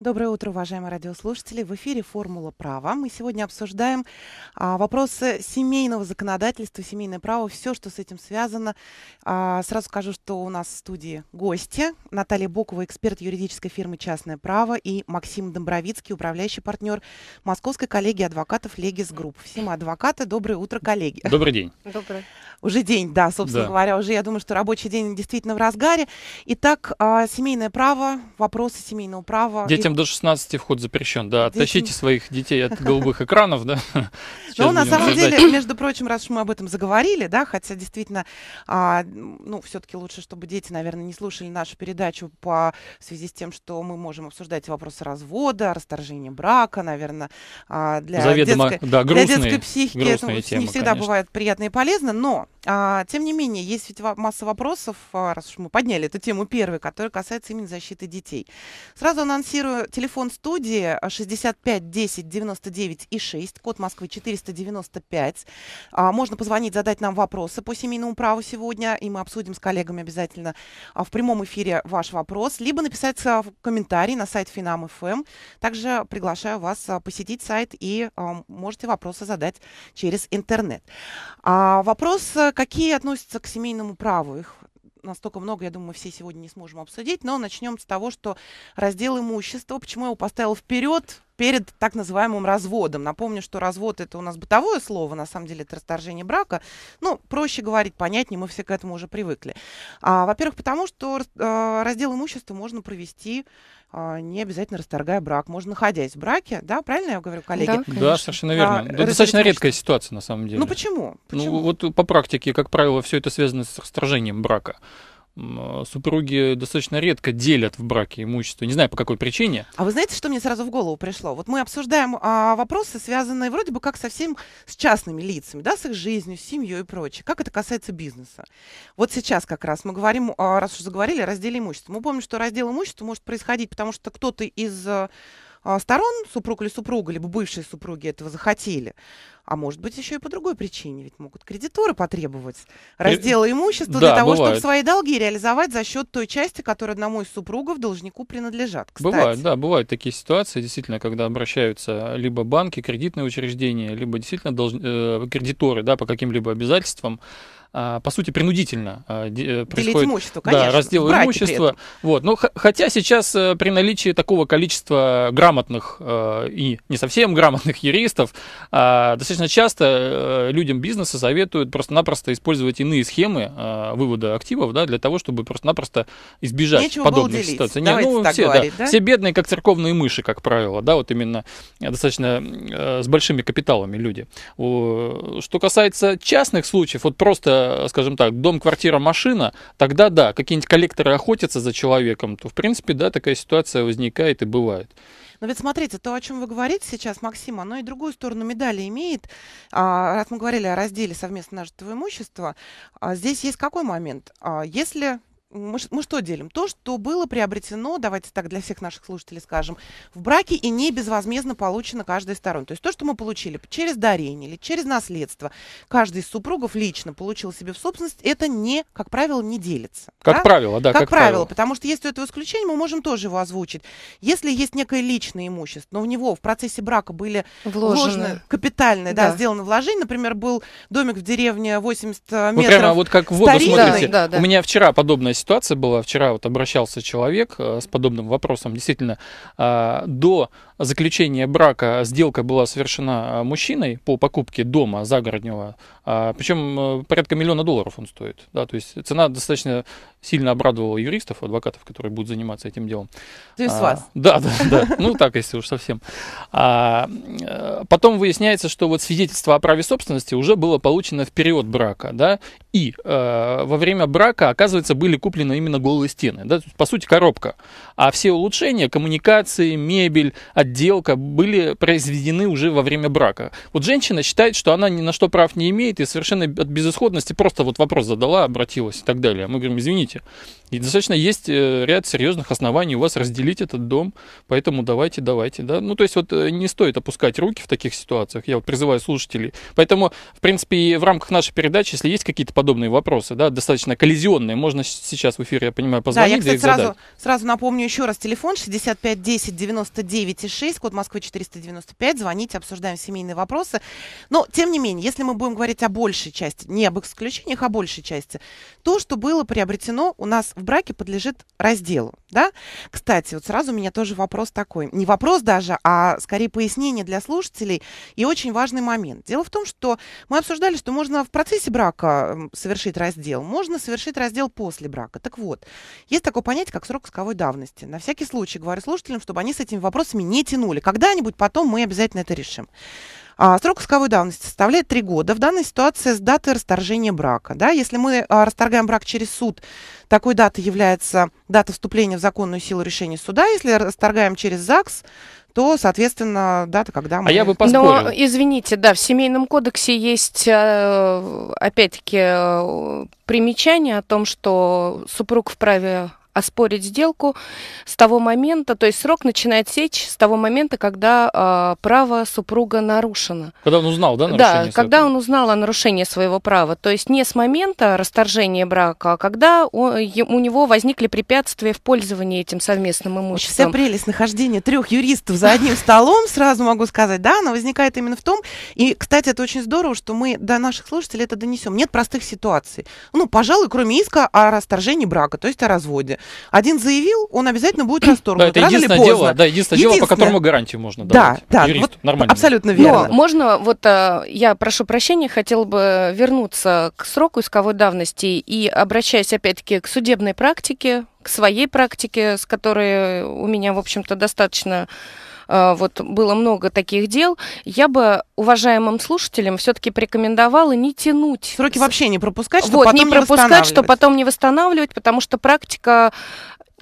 Доброе утро, уважаемые радиослушатели. В эфире «Формула права». Мы сегодня обсуждаем а, вопросы семейного законодательства, семейное право, все, что с этим связано. А, сразу скажу, что у нас в студии гости. Наталья Бокова, эксперт юридической фирмы «Частное право» и Максим Домбровицкий, управляющий партнер Московской коллегии адвокатов «Легис Групп». Всем адвокаты, доброе утро, коллеги. Добрый день. Добрый. Уже день, да, собственно да. говоря. Уже, я думаю, что рабочий день действительно в разгаре. Итак, а, семейное право, вопросы семейного права. Дети детям до 16 вход запрещен, да. Оттащите Детям. своих детей от голубых экранов, да. Сейчас Ну, на самом деле, между прочим, раз уж мы об этом заговорили, да, хотя действительно, а, ну, все-таки лучше, чтобы дети, наверное, не слушали нашу передачу по связи с тем, что мы можем обсуждать вопросы развода, расторжения брака, наверное, а, для, Заведомо, детской, да, грустные, для детской психики это не всегда бывает приятно и полезно, но а, тем не менее, есть ведь масса вопросов, а, раз уж мы подняли эту тему первой, которая касается именно защиты детей. Сразу анонсирую телефон студии 65 10 99 и 6, код Москвы 495. А, можно позвонить, задать нам вопросы по семейному праву сегодня, и мы обсудим с коллегами обязательно а, в прямом эфире ваш вопрос, либо написать а, комментарий на сайт Финам ФМ. Эм. Также приглашаю вас посетить сайт и а, можете вопросы задать через интернет. А, вопрос э, Какие относятся к семейному праву? Их настолько много, я думаю, мы все сегодня не сможем обсудить, но начнем с того, что раздел имущества, почему я его поставил вперед, перед так называемым разводом. Напомню, что развод это у нас бытовое слово, на самом деле это расторжение брака. Ну, проще говорить, понятнее, мы все к этому уже привыкли. А, во-первых, потому что э, раздел имущества можно провести а, не обязательно расторгая брак, можно находясь в браке, да, правильно я говорю, коллеги? Да, да совершенно верно. А, да, достаточно редкая ситуация на самом ну, деле. Ну почему? почему? Ну вот по практике, как правило, все это связано с расторжением брака супруги достаточно редко делят в браке имущество. Не знаю, по какой причине. А вы знаете, что мне сразу в голову пришло? Вот мы обсуждаем а, вопросы, связанные вроде бы как совсем с частными лицами, да, с их жизнью, с семьей и прочее. Как это касается бизнеса? Вот сейчас как раз мы говорим, а, раз уж заговорили, о разделе имущества. Мы помним, что раздел имущества может происходить, потому что кто-то из э, а, сторон, супруг или супруга, либо бывшие супруги этого захотели. А может быть, еще и по другой причине, ведь могут кредиторы потребовать э, раздела имущества да, для того, бывает. чтобы свои долги реализовать за счет той части, которая одному из супругов должнику принадлежат. Кстати. Бывают, да, бывают такие ситуации, действительно, когда обращаются либо банки, кредитные учреждения, либо действительно долж... Э, кредиторы да, по каким-либо обязательствам а, по сути, принудительно а, э, происходит имущество, Да, раздел Брать имущества. Вот. Но, хотя сейчас э, при наличии такого количества грамотных э, и не совсем грамотных юристов, а, достаточно часто людям бизнеса советуют просто-напросто использовать иные схемы вывода активов да, для того, чтобы просто-напросто избежать Нечего подобных ситуаций. Не, ну, все, говорить, да, да? все бедные, как церковные мыши, как правило, да, вот именно достаточно с большими капиталами люди. Что касается частных случаев, вот просто Э, скажем так, дом, квартира, машина, тогда да, какие-нибудь коллекторы охотятся за человеком, то, в принципе, да, такая ситуация возникает и бывает. Но ведь смотрите, то, о чем вы говорите сейчас, Максим, оно и другую сторону медали имеет. А, раз мы говорили о разделе совместно нажитого имущества, а здесь есть какой момент? А, если мы, мы что делим? То, что было приобретено, давайте так для всех наших слушателей скажем, в браке и не безвозмездно получено каждой стороной. То есть то, что мы получили через дарение или через наследство, каждый из супругов лично получил себе в собственность, это не, как правило, не делится. Как да? правило, да. Как, как правило, правило, потому что есть у этого исключение, мы можем тоже его озвучить. Если есть некое личное имущество, но в него в процессе брака были вложены, капитальные, да. да, сделаны вложения, например, был домик в деревне 80 метров. Ну, прямо вот как в воду старинный. смотрите. Да, да, да. У меня вчера подобное ситуация была. Вчера вот обращался человек э, с подобным вопросом. Действительно, э, до заключения брака сделка была совершена э, мужчиной по покупке дома загороднего. Причем порядка миллиона долларов он стоит. Да, то есть цена достаточно сильно обрадовала юристов, адвокатов, которые будут заниматься этим делом. То есть а, вас. Да, да, да. Ну так, если уж совсем. А, потом выясняется, что вот свидетельство о праве собственности уже было получено в период брака. Да, и э, во время брака, оказывается, были куплены именно голые стены. Да? По сути, коробка. А все улучшения, коммуникации, мебель, отделка были произведены уже во время брака. Вот женщина считает, что она ни на что прав не имеет и совершенно от безысходности просто вот вопрос задала, обратилась и так далее. Мы говорим, извините, и достаточно есть э, ряд серьезных оснований у вас разделить этот дом, поэтому давайте, давайте, да. Ну, то есть вот э, не стоит опускать руки в таких ситуациях, я вот призываю слушателей. Поэтому, в принципе, и в рамках нашей передачи, если есть какие-то подобные вопросы, да, достаточно коллизионные, можно сейчас в эфире, я понимаю, позвонить. Да, я, кстати, сразу, задать. сразу напомню еще раз, телефон 65 10 99 6, код Москвы 495, звоните, обсуждаем семейные вопросы. Но, тем не менее, если мы будем говорить о большей части, не об исключениях, а большей части, то, что было приобретено у нас в браке подлежит разделу, да? Кстати, вот сразу у меня тоже вопрос такой. Не вопрос даже, а скорее пояснение для слушателей и очень важный момент. Дело в том, что мы обсуждали, что можно в процессе брака совершить раздел, можно совершить раздел после брака. Так вот, есть такое понятие, как срок исковой давности. На всякий случай говорю слушателям, чтобы они с этими вопросами не тянули. Когда-нибудь потом мы обязательно это решим. А, срок исковой давности составляет 3 года. В данной ситуации с даты расторжения брака. Да? Если мы а, расторгаем брак через суд, такой датой является дата вступления в законную силу решения суда. Если расторгаем через ЗАГС, то, соответственно, дата, когда мы... А я бы поспорил. Но, извините, да, в Семейном кодексе есть, э, опять-таки, э, примечание о том, что супруг вправе оспорить сделку с того момента, то есть срок начинает сечь с того момента, когда э, право супруга нарушено. Когда он узнал, да, нарушение? Да, когда он узнал о нарушении своего права. То есть не с момента расторжения брака, а когда у, у него возникли препятствия в пользовании этим совместным имуществом. Вот вся прелесть нахождения трех юристов за одним столом, сразу могу сказать, да, она возникает именно в том, и, кстати, это очень здорово, что мы до наших слушателей это донесем. Нет простых ситуаций. Ну, пожалуй, кроме иска о расторжении брака, то есть о разводе. Один заявил, он обязательно будет расторгнут. Да, это единственное дело, да, единственное, единственное дело, по которому гарантию можно давать. Да, да, Юрист, вот нормально. Абсолютно верно. Но можно, вот э, я прошу прощения, хотел бы вернуться к сроку исковой давности и обращаясь опять-таки к судебной практике, к своей практике, с которой у меня, в общем-то, достаточно Э, вот было много таких дел, я бы уважаемым слушателям все-таки порекомендовала не тянуть. Сроки вообще не пропускать, чтобы вот, потом не пропускать, не что потом не восстанавливать, потому что практика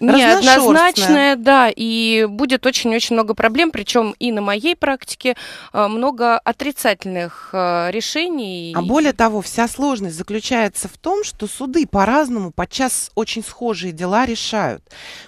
неоднозначная, да, и будет очень-очень много проблем, причем и на моей практике э, много отрицательных э, решений. А более того, вся сложность заключается в том, что суды по-разному, подчас очень схожие дела решают.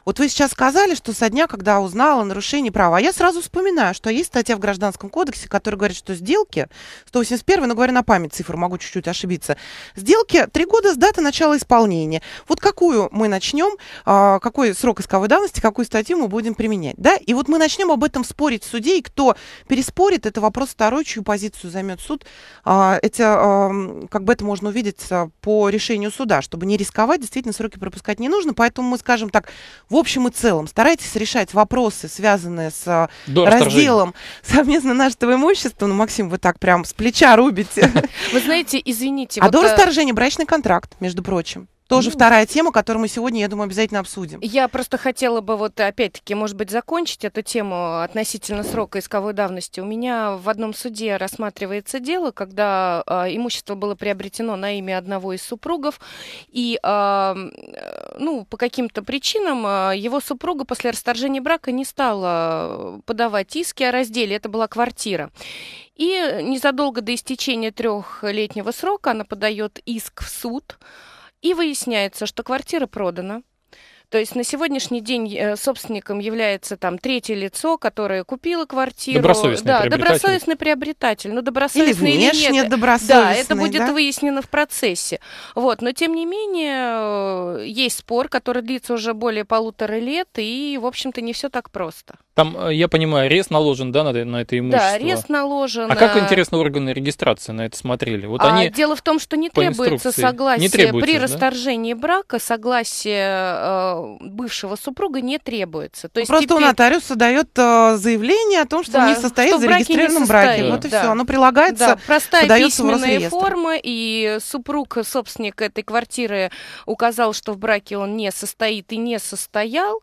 Вот вы сейчас сказали, что со дня, когда узнала о нарушении права, а я сразу вспоминаю, что есть статья в Гражданском кодексе, которая говорит, что сделки, 181, но говорю на память цифру, могу чуть-чуть ошибиться, сделки три года с даты начала исполнения. Вот какую мы начнем, а, какую какой срок исковой давности, какую статью мы будем применять. Да? И вот мы начнем об этом спорить в суде, и кто переспорит, это вопрос второй, чью позицию займет суд. А, это как бы это можно увидеть а, по решению суда, чтобы не рисковать, действительно сроки пропускать не нужно, поэтому мы скажем так, в общем и целом, старайтесь решать вопросы, связанные с а, До разделом совместно нашего имущества. Ну, Максим, вы так прям с плеча рубите. Вы знаете, извините. А вот до э, расторжения брачный контракт, между прочим. Тоже ну, вторая тема, которую мы сегодня, я думаю, обязательно обсудим. Я просто хотела бы вот опять-таки, может быть, закончить эту тему относительно срока исковой давности. У меня в одном суде рассматривается дело, когда э, имущество было приобретено на имя одного из супругов, и а, э, ну, по каким-то причинам э, его супруга после расторжения брака не стала подавать иски о разделе. Это была квартира. И незадолго до истечения трехлетнего срока она подает иск в суд. И выясняется, что квартира продана, то есть на сегодняшний день э, собственником является там третье лицо, которое купило квартиру. Добросовестный да, приобретатель. добросовестный приобретатель. Ну, добросовестный или, внешне или нет. добросовестный. Да, это будет да? выяснено в процессе. Вот, но тем не менее э, есть спор, который длится уже более полутора лет, и, в общем-то, не все так просто. Там, э, я понимаю, арест наложен, да, на, на это имущество? Да, арест наложен. А как, интересно, органы регистрации на это смотрели? Вот а они дело в том, что не требуется согласие не требуется, при да? расторжении брака, согласие бывшего супруга не требуется. То ну, есть Просто теперь... у нотариуса дает э, заявление о том, что да, он не состоит что в зарегистрированном браке. Вот и да. все, оно прилагается, да. Простая письменная форма, и супруг, собственник этой квартиры, указал, что в браке он не состоит и не состоял.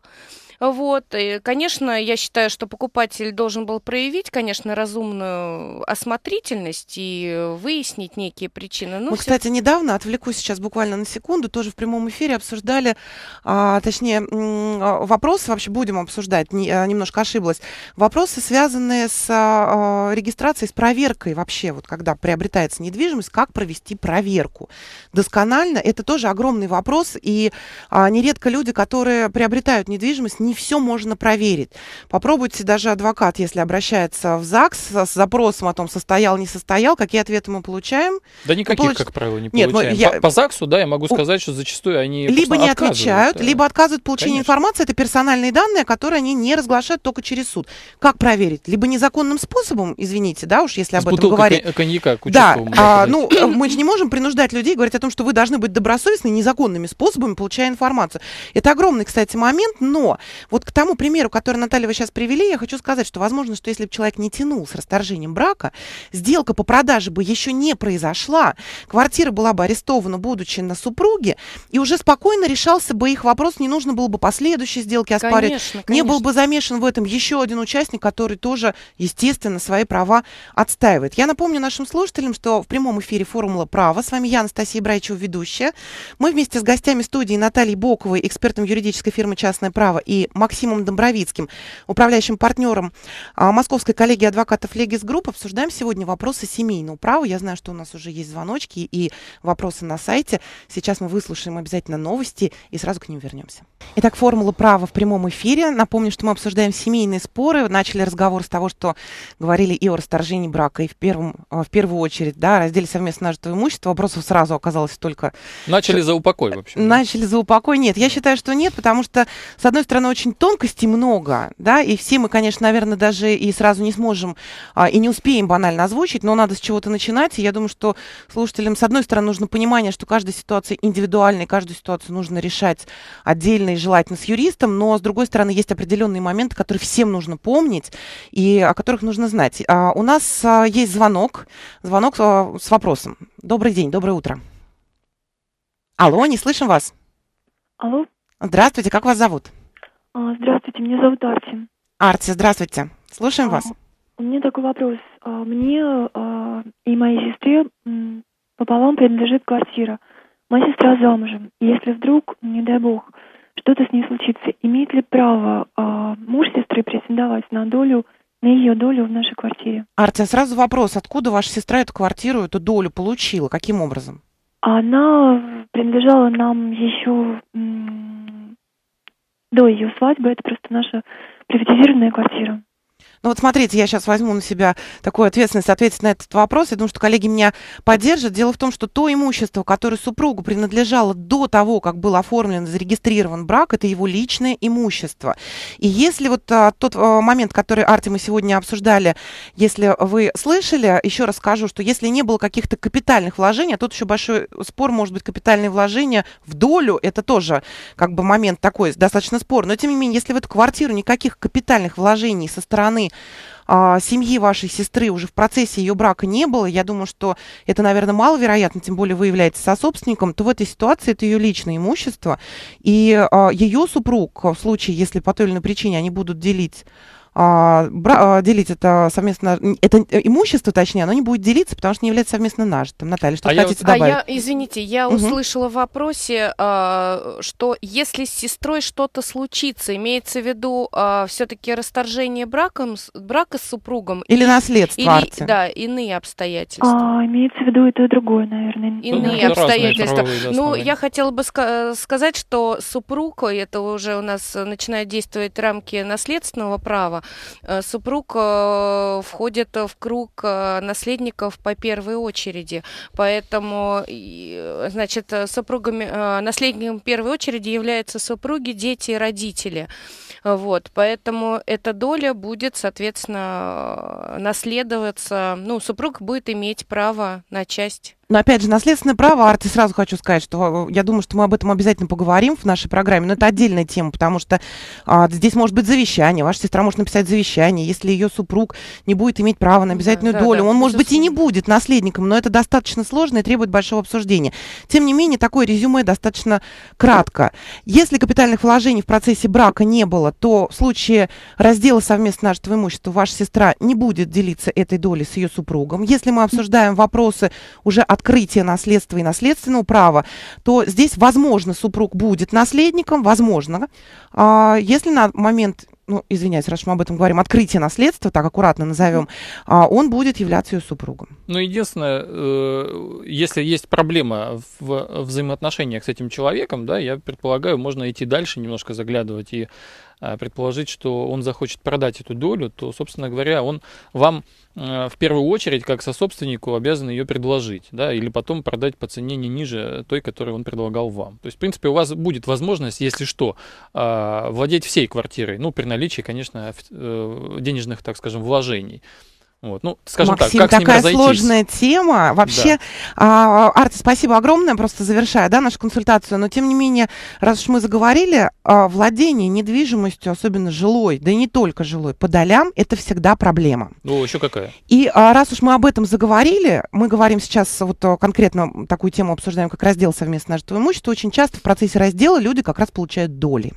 Вот, и, конечно, я считаю, что покупатель должен был проявить, конечно, разумную осмотрительность и выяснить некие причины. Ну, Мы, все... кстати, недавно, отвлекусь сейчас буквально на секунду, тоже в прямом эфире обсуждали, а, точнее, а, вопрос, вообще будем обсуждать, не, а, немножко ошиблась, вопросы, связанные с а, регистрацией, с проверкой вообще, вот когда приобретается недвижимость, как провести проверку досконально, это тоже огромный вопрос, и а, нередко люди, которые приобретают недвижимость, не все можно проверить. Попробуйте даже адвокат, если обращается в ЗАГС с запросом о том, состоял, не состоял, какие ответы мы получаем. Да никаких, получ... как правило, не Нет, получаем. Я... По, по ЗАГСу, да, я могу сказать, что зачастую они Либо не отвечают, да. либо отказывают получение Конечно. информации. Это персональные данные, которые они не разглашают только через суд. Как проверить? Либо незаконным способом, извините, да, уж если С об этом говорить. коньяка к Да, а, ну, э, мы же не можем принуждать людей говорить о том, что вы должны быть добросовестны незаконными способами, получая информацию. Это огромный, кстати, момент, но вот к тому примеру, который, Наталья, вы сейчас привели, я хочу сказать, что возможно, что если бы человек не тянул с расторжением брака, сделка по продаже бы еще не произошла, квартира была бы арестована, будучи на супруге, и уже спокойно решался бы их вопрос, не нужно было бы последующей сделки оспаривать, конечно, конечно. не был бы замешан в этом еще один участник, который тоже, естественно, свои права отстаивает. Я напомню нашим слушателям, что в прямом эфире «Формула права» с вами я, Анастасия Брайчева, ведущая. Мы вместе с гостями студии Натальей Боковой, экспертом юридической фирмы «Частное право» и Максимом Домбровицким, управляющим партнером а, Московской коллегии адвокатов Легис Групп. Обсуждаем сегодня вопросы семейного права. Я знаю, что у нас уже есть звоночки и вопросы на сайте. Сейчас мы выслушаем обязательно новости и сразу к ним вернемся. Итак, формула права в прямом эфире. Напомню, что мы обсуждаем семейные споры. Начали разговор с того, что говорили и о расторжении брака, и в, первом, э, в первую очередь, да, разделе совместно нажитого имущества. Вопросов сразу оказалось только... Начали за упокой в общем. Начали за упокой. Нет, я считаю, что нет, потому что, с одной стороны, очень тонкостей много, да, и все мы, конечно, наверное, даже и сразу не сможем а, и не успеем банально озвучить, но надо с чего-то начинать. И я думаю, что слушателям, с одной стороны, нужно понимание, что каждая ситуация индивидуальная, каждую ситуацию нужно решать отдельно и желательно с юристом, но, с другой стороны, есть определенные моменты, которые всем нужно помнить и о которых нужно знать. А у нас а, есть звонок, звонок а, с вопросом. Добрый день, доброе утро. Алло, не слышим вас. Алло. Здравствуйте, как вас зовут? Здравствуйте, меня зовут Арти. Арти, здравствуйте. Слушаем а, вас. У меня такой вопрос. Мне а, и моей сестре пополам принадлежит квартира. Моя сестра замужем. Если вдруг, не дай бог, что-то с ней случится, имеет ли право э, муж сестры претендовать на долю, на ее долю в нашей квартире? Артя, сразу вопрос, откуда ваша сестра эту квартиру, эту долю получила, каким образом? Она принадлежала нам еще м- до ее свадьбы, это просто наша приватизированная квартира. Ну вот смотрите, я сейчас возьму на себя такую ответственность ответить на этот вопрос. Я думаю, что коллеги меня поддержат. Дело в том, что то имущество, которое супругу принадлежало до того, как был оформлен, зарегистрирован брак, это его личное имущество. И если вот а, тот а, момент, который, Арти, мы сегодня обсуждали, если вы слышали, еще раз скажу, что если не было каких-то капитальных вложений, а тут еще большой спор, может быть, капитальные вложения в долю, это тоже как бы момент такой достаточно спор. Но тем не менее, если в эту квартиру никаких капитальных вложений со стороны а, семьи вашей сестры уже в процессе ее брака не было, я думаю, что это, наверное, маловероятно, тем более вы являетесь сособственником, то в этой ситуации это ее личное имущество, и а, ее супруг, в случае, если по той или иной причине они будут делить а, а, делить это совместно, это имущество, точнее, оно не будет делиться, потому что не является совместно нажитым. Наталья, что а хотите я... А добавить? А я, извините, я угу. услышала в вопросе, а, что если с сестрой что-то случится, имеется в виду а, все-таки расторжение браком, брака с супругом? Или наследство, или, Арти. Да, иные обстоятельства. А, имеется в виду и то, и другое, наверное. Иные ну, обстоятельства. ну, я хотела бы ска- сказать, что супруг, это уже у нас начинает действовать рамки наследственного права, Э, супруг э, входит в круг э, наследников по первой очереди. Поэтому, значит, супругами, наследником первой очереди являются супруги, дети и родители. Вот, поэтому эта доля будет, соответственно, наследоваться, ну, супруг будет иметь право на часть но опять же, наследственное право, Арти, сразу хочу сказать, что э, я думаю, что мы об этом обязательно поговорим в нашей программе, но это отдельная тема, потому что а, здесь может быть завещание, ваша сестра может написать завещание, если ее супруг не будет иметь права на ну обязательную да, долю, да, он, да, может быть, и не будет наследником, но это достаточно сложно и требует большого обсуждения. Тем не менее, такое резюме достаточно кратко. Если капитальных вложений в процессе брака не было, то в случае раздела совместно нашего имущества ваша сестра не будет делиться этой долей с ее супругом. Если мы обсуждаем вопросы уже открытие наследства и наследственного права, то здесь, возможно, супруг будет наследником, возможно. А, если на момент ну, извиняюсь, раз мы об этом говорим, открытие наследства, так аккуратно назовем, а, он будет являться ее супругом. Ну, единственное, э, если есть проблема в взаимоотношениях с этим человеком, да, я предполагаю, можно идти дальше, немножко заглядывать и Э, предположить, что он захочет продать эту долю, то, собственно говоря, он вам э, в первую очередь, как сособственнику, обязан ее предложить, да, или потом продать по цене не ниже той, которую он предлагал вам. То есть, в принципе, у вас будет возможность, если что, э, владеть всей квартирой, ну, при наличии, конечно, денежных, так скажем, вложений. Вот, ну, скажем Максим, так, как такая с ним сложная тема. Вообще, да. а, Арти, спасибо огромное, просто завершая да, нашу консультацию. Но, тем не менее, раз уж мы заговорили, а, владение недвижимостью, особенно жилой, да и не только жилой, по долям, это всегда проблема. Ну, еще какая. И а, раз уж мы об этом заговорили, мы говорим сейчас вот а, конкретно такую тему обсуждаем, как раздел совместного нажитого имущества, очень часто в процессе раздела люди как раз получают доли.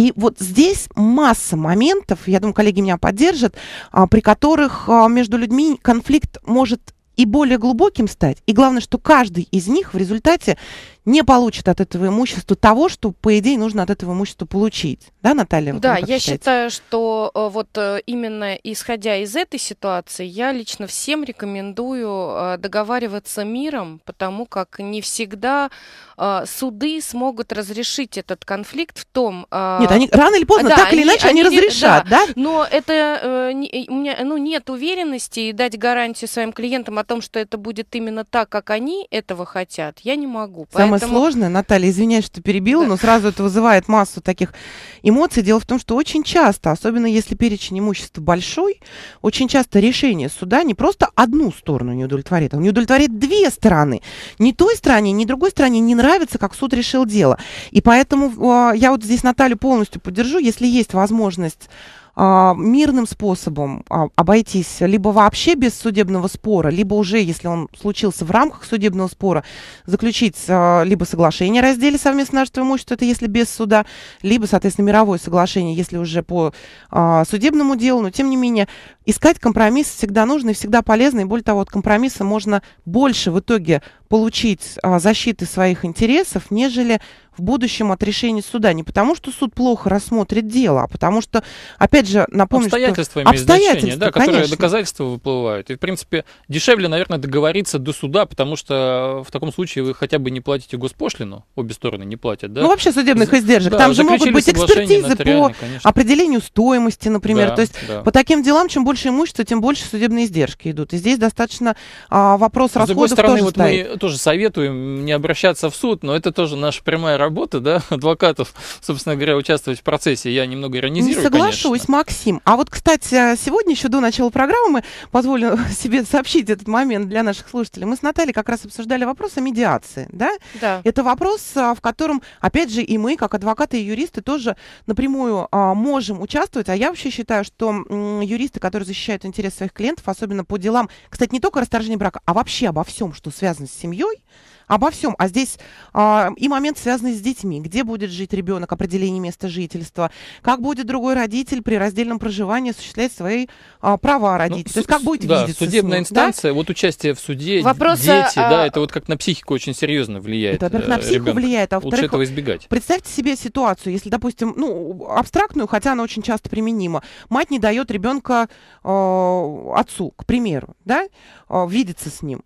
И вот здесь масса моментов, я думаю, коллеги меня поддержат, а, при которых а, между людьми конфликт может и более глубоким стать. И главное, что каждый из них в результате не получит от этого имущества того, что, по идее, нужно от этого имущества получить. Да, Наталья? Вот да, я считаете? считаю, что э, вот э, именно исходя из этой ситуации, я лично всем рекомендую э, договариваться миром, потому как не всегда суды смогут разрешить этот конфликт в том... Нет, они рано или поздно, да, так они, или иначе, они, они разрешат, да, да? Но это... У меня ну, нет уверенности и дать гарантию своим клиентам о том, что это будет именно так, как они этого хотят, я не могу. Самое Поэтому... сложно, Наталья, извиняюсь, что перебила, но сразу это вызывает массу таких эмоций. Дело в том, что очень часто, особенно если перечень имущества большой, очень часто решение суда не просто одну сторону не удовлетворит, он а не удовлетворит две стороны. Ни той стороне, ни другой стороне не нравится, как суд решил дело. И поэтому э, я вот здесь Наталью полностью поддержу, если есть возможность а, мирным способом а, обойтись, либо вообще без судебного спора, либо уже, если он случился в рамках судебного спора, заключить а, либо соглашение о разделе совместного нашего имущества, это если без суда, либо, соответственно, мировое соглашение, если уже по судебному делу, но тем не менее искать компромисс всегда нужно и всегда полезно, и более того, от компромисса можно больше в итоге получить а, защиты своих интересов, нежели в будущем от решения суда. Не потому, что суд плохо рассмотрит дело, а потому что, опять же, напомню, обстоятельства что... Обстоятельства имеют значение, да, которые доказательства выплывают. И, в принципе, дешевле, наверное, договориться до суда, потому что в таком случае вы хотя бы не платите госпошлину, обе стороны не платят, да? Ну, вообще судебных издержек. Да, Там же могут быть экспертизы по конечно. определению стоимости, например. Да, То есть да. по таким делам, чем больше имущества, тем больше судебные издержки идут. И здесь достаточно а, вопрос расходов с стороны, вот стоит. мы тоже советуем не обращаться в суд, но это тоже наша прямая работа, да, адвокатов, собственно говоря, участвовать в процессе. Я немного иронизирую, Не соглашусь, конечно. Максим. А вот, кстати, а, сегодня, еще до начала программы, мы позволю себе сообщить этот момент для наших слушателей. Мы с Натальей как раз обсуждали вопрос о медиации, да? Да. Это вопрос, а, в котором, опять же, и мы, как адвокаты и юристы, тоже напрямую а, можем участвовать. А я вообще считаю, что юристы, которые защищают интересы своих клиентов, особенно по делам, кстати, не только расторжение брака, а вообще обо всем, что связано с семьей, семьей, обо всем. А здесь а, и момент, связанный с детьми. Где будет жить ребенок, определение места жительства, как будет другой родитель при раздельном проживании осуществлять свои а, права родителей. Ну, То есть как будет да, видеться Судебная ним, инстанция, да? вот участие в суде, Вопрос, дети, а... да, это вот как на психику очень серьезно влияет. Это, во на э, психику ребенка. влияет, а во Лучше этого избегать. Представьте себе ситуацию, если, допустим, ну, абстрактную, хотя она очень часто применима. Мать не дает ребенка э, а, отцу, к примеру, да, э, видеться с ним.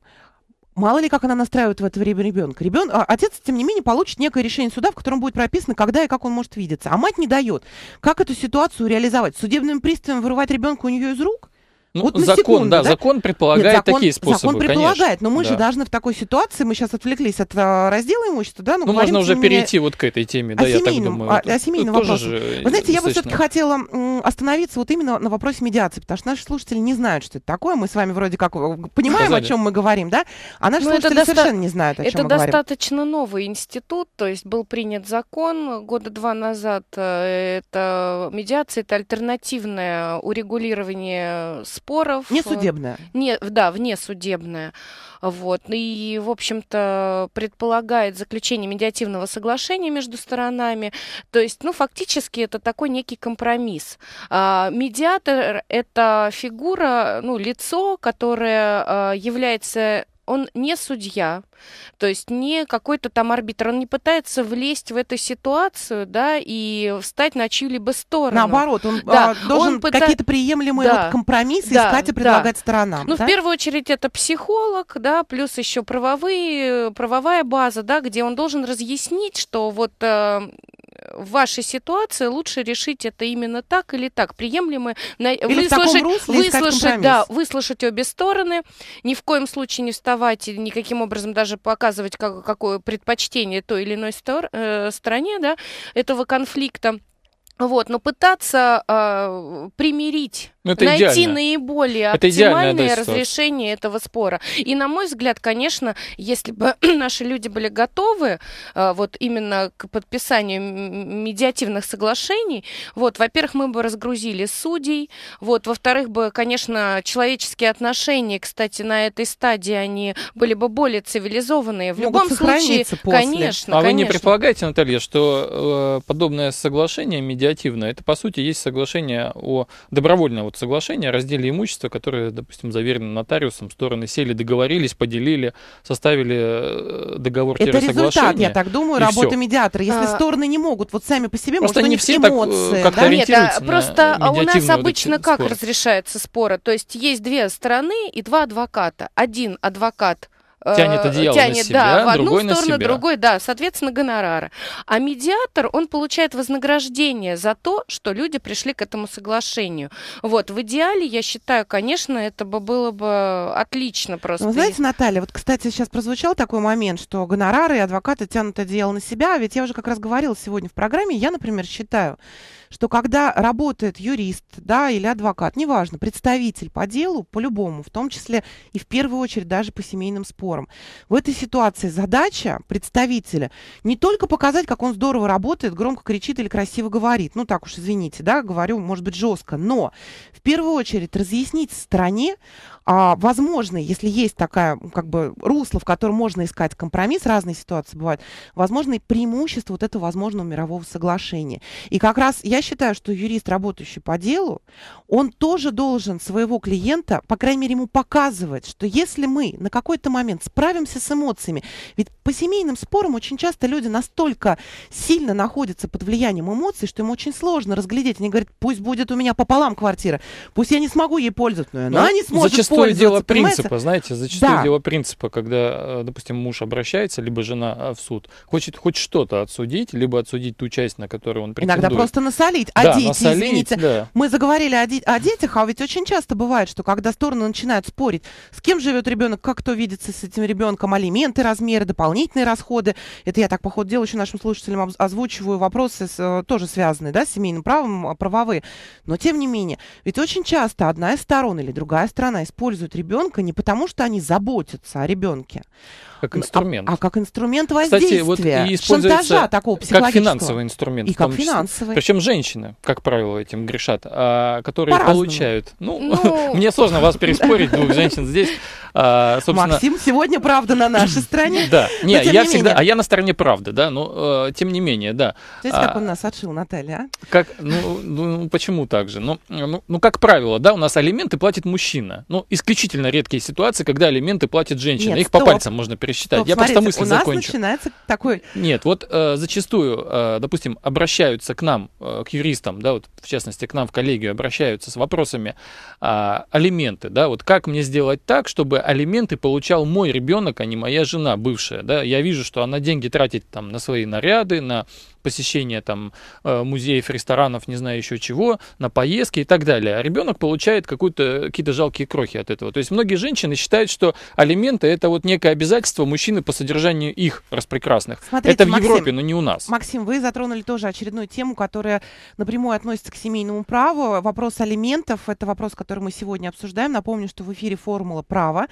Мало ли, как она настраивает в это время ребенка. Ребен... А, отец, тем не менее, получит некое решение суда, в котором будет прописано, когда и как он может видеться. А мать не дает. Как эту ситуацию реализовать? Судебным приставом вырывать ребенка у нее из рук? Ну, вот закон, секунду, да, да, закон предполагает Нет, закон, такие способы. Закон предполагает, конечно. но мы да. же должны в такой ситуации, мы сейчас отвлеклись от а, раздела имущества, да? Ну, ну можно уже перейти вот к этой теме, да, семейном, я так думаю. О, а, вот, о семейном вопросе. Вы знаете, я бы все-таки хотела остановиться вот именно на вопросе медиации, потому что наши слушатели не знают, что это такое. Мы с вами вроде как э, понимаем, Сказали. о чем мы говорим, да? А наши ну, слушатели доста... совершенно не знают, о чем это мы говорим. Это достаточно новый институт, то есть был принят закон года два назад. Э, это медиация, это альтернативное урегулирование споров споров. Э, Несудебная. Не, да, внесудебная. Вот. И, в общем-то, предполагает заключение медиативного соглашения между сторонами. То есть, ну, фактически это такой некий компромисс. А, медиатор – это фигура, ну, лицо, которое э, является он не судья, то есть не какой-то там арбитр, он не пытается влезть в эту ситуацию, да, и встать на чью-либо сторону. Наоборот, он да, а, должен пыта... какие-то приемлемые да, вот компромиссы да, искать и предлагать да. сторонам. Ну, да? в первую очередь, это психолог, да, плюс еще правовые, правовая база, да, где он должен разъяснить, что вот э, в вашей ситуации лучше решить это именно так или так, приемлемо выслушать, выслушать, да, выслушать обе стороны, ни в коем случае не вставать и никаким образом даже показывать, как, какое предпочтение той или иной стор, э, стороне да, этого конфликта. Вот, но пытаться э, примирить ну, это найти идеально. наиболее оптимальное это разрешение этого спора. И на мой взгляд, конечно, если бы наши люди были готовы э, вот именно к подписанию медиативных соглашений, вот, во-первых, мы бы разгрузили судей, вот, во-вторых, бы, конечно, человеческие отношения, кстати, на этой стадии они были бы более цивилизованные. В Могут любом случае, после. конечно. А конечно. вы не предполагаете, Наталья, что э, подобное соглашение медиативное, это по сути есть соглашение о добровольном вот соглашение о разделе имущества, которое, допустим, заверено нотариусом, стороны сели, договорились, поделили, составили э, договор Это результат, я так думаю, работы медиатора. Если а... стороны не могут, вот сами по себе, просто может, не у них все э, эмоции. Так, да? Нет, а просто а у нас обычно вот как споры. разрешается споры? То есть есть две стороны и два адвоката. Один адвокат тянет э, одеяло тянет, на себя, да, в одну другой сторону, на себя. другой, да, соответственно, гонорары. А медиатор, он получает вознаграждение за то, что люди пришли к этому соглашению. Вот, в идеале, я считаю, конечно, это бы было бы отлично ну, просто. Вы знаете, Наталья, вот, кстати, сейчас прозвучал такой момент, что гонорары и адвокаты тянут одеяло на себя, а ведь я уже как раз говорила сегодня в программе, я, например, считаю, что когда работает юрист да, или адвокат, неважно, представитель по делу, по-любому, в том числе и в первую очередь даже по семейным спорам, в этой ситуации задача представителя не только показать, как он здорово работает, громко кричит или красиво говорит, ну так уж извините, да, говорю, может быть, жестко, но в первую очередь разъяснить стране, а, возможно, если есть такая как бы русло, в котором можно искать компромисс, разные ситуации бывают, возможно, и преимущество вот этого возможного мирового соглашения. И как раз я считаю, что юрист, работающий по делу, он тоже должен своего клиента, по крайней мере, ему показывать, что если мы на какой-то момент справимся с эмоциями, ведь по семейным спорам очень часто люди настолько сильно находятся под влиянием эмоций, что им очень сложно разглядеть. Они говорят, пусть будет у меня пополам квартира, пусть я не смогу ей пользоваться, но она ну, не сможет Зачастую дело понимаете? принципа, знаете, зачастую да. дело принципа, когда, э, допустим, муж обращается, либо жена э, в суд, хочет хоть что-то отсудить, либо отсудить ту часть, на которую он претендует. Иногда просто насолить насолить, а да, дети, насолить, извините. Да. Мы заговорили о, де- о детях, а ведь очень часто бывает, что когда стороны начинают спорить, с кем живет ребенок, как кто видится с этим ребенком, алименты, размеры, дополнительные расходы. Это я так, по ходу дела, еще нашим слушателям озвучиваю вопросы, с, э, тоже связанные да, с семейным правом, а, правовые. Но тем не менее, ведь очень часто одна из сторон или другая сторона использует ребенка не потому, что они заботятся о ребенке, как ну, а- инструмент. А, а как инструмент воздействия. Кстати, вот и шантажа такого психологического. Как финансовый инструмент. И как числе. финансовый. Причем женщины, как правило, этим грешат, а, которые По-разному. получают. Ну, ну... мне сложно вас переспорить, двух женщин здесь. А, собственно... Максим сегодня правда на нашей стороне. Да, нет, я всегда, а я на стороне правды, да, но э, тем не менее, да. Знаете, как а, он нас отшил, Наталья, а? Как, ну, ну, ну почему так же? Ну, как правило, да, у нас алименты платит мужчина. Ну, исключительно редкие ситуации, когда алименты платит женщина. Их по пальцам можно пересчитать считать. Ну, я просто мысль закончу. начинается такой... Нет, вот э, зачастую, э, допустим, обращаются к нам, э, к юристам, да, вот в частности, к нам в коллегию обращаются с вопросами э, алименты, да, вот как мне сделать так, чтобы алименты получал мой ребенок, а не моя жена бывшая, да, я вижу, что она деньги тратит там на свои наряды, на посещение там э, музеев, ресторанов, не знаю еще чего, на поездки и так далее. А ребенок получает какие-то жалкие крохи от этого. То есть многие женщины считают, что алименты это вот некое обязательство мужчины по содержанию их распрекрасных. Смотрите, это в Максим, Европе, но не у нас. Максим, вы затронули тоже очередную тему, которая напрямую относится к семейному праву. Вопрос алиментов – это вопрос, который мы сегодня обсуждаем. Напомню, что в эфире «Формула права».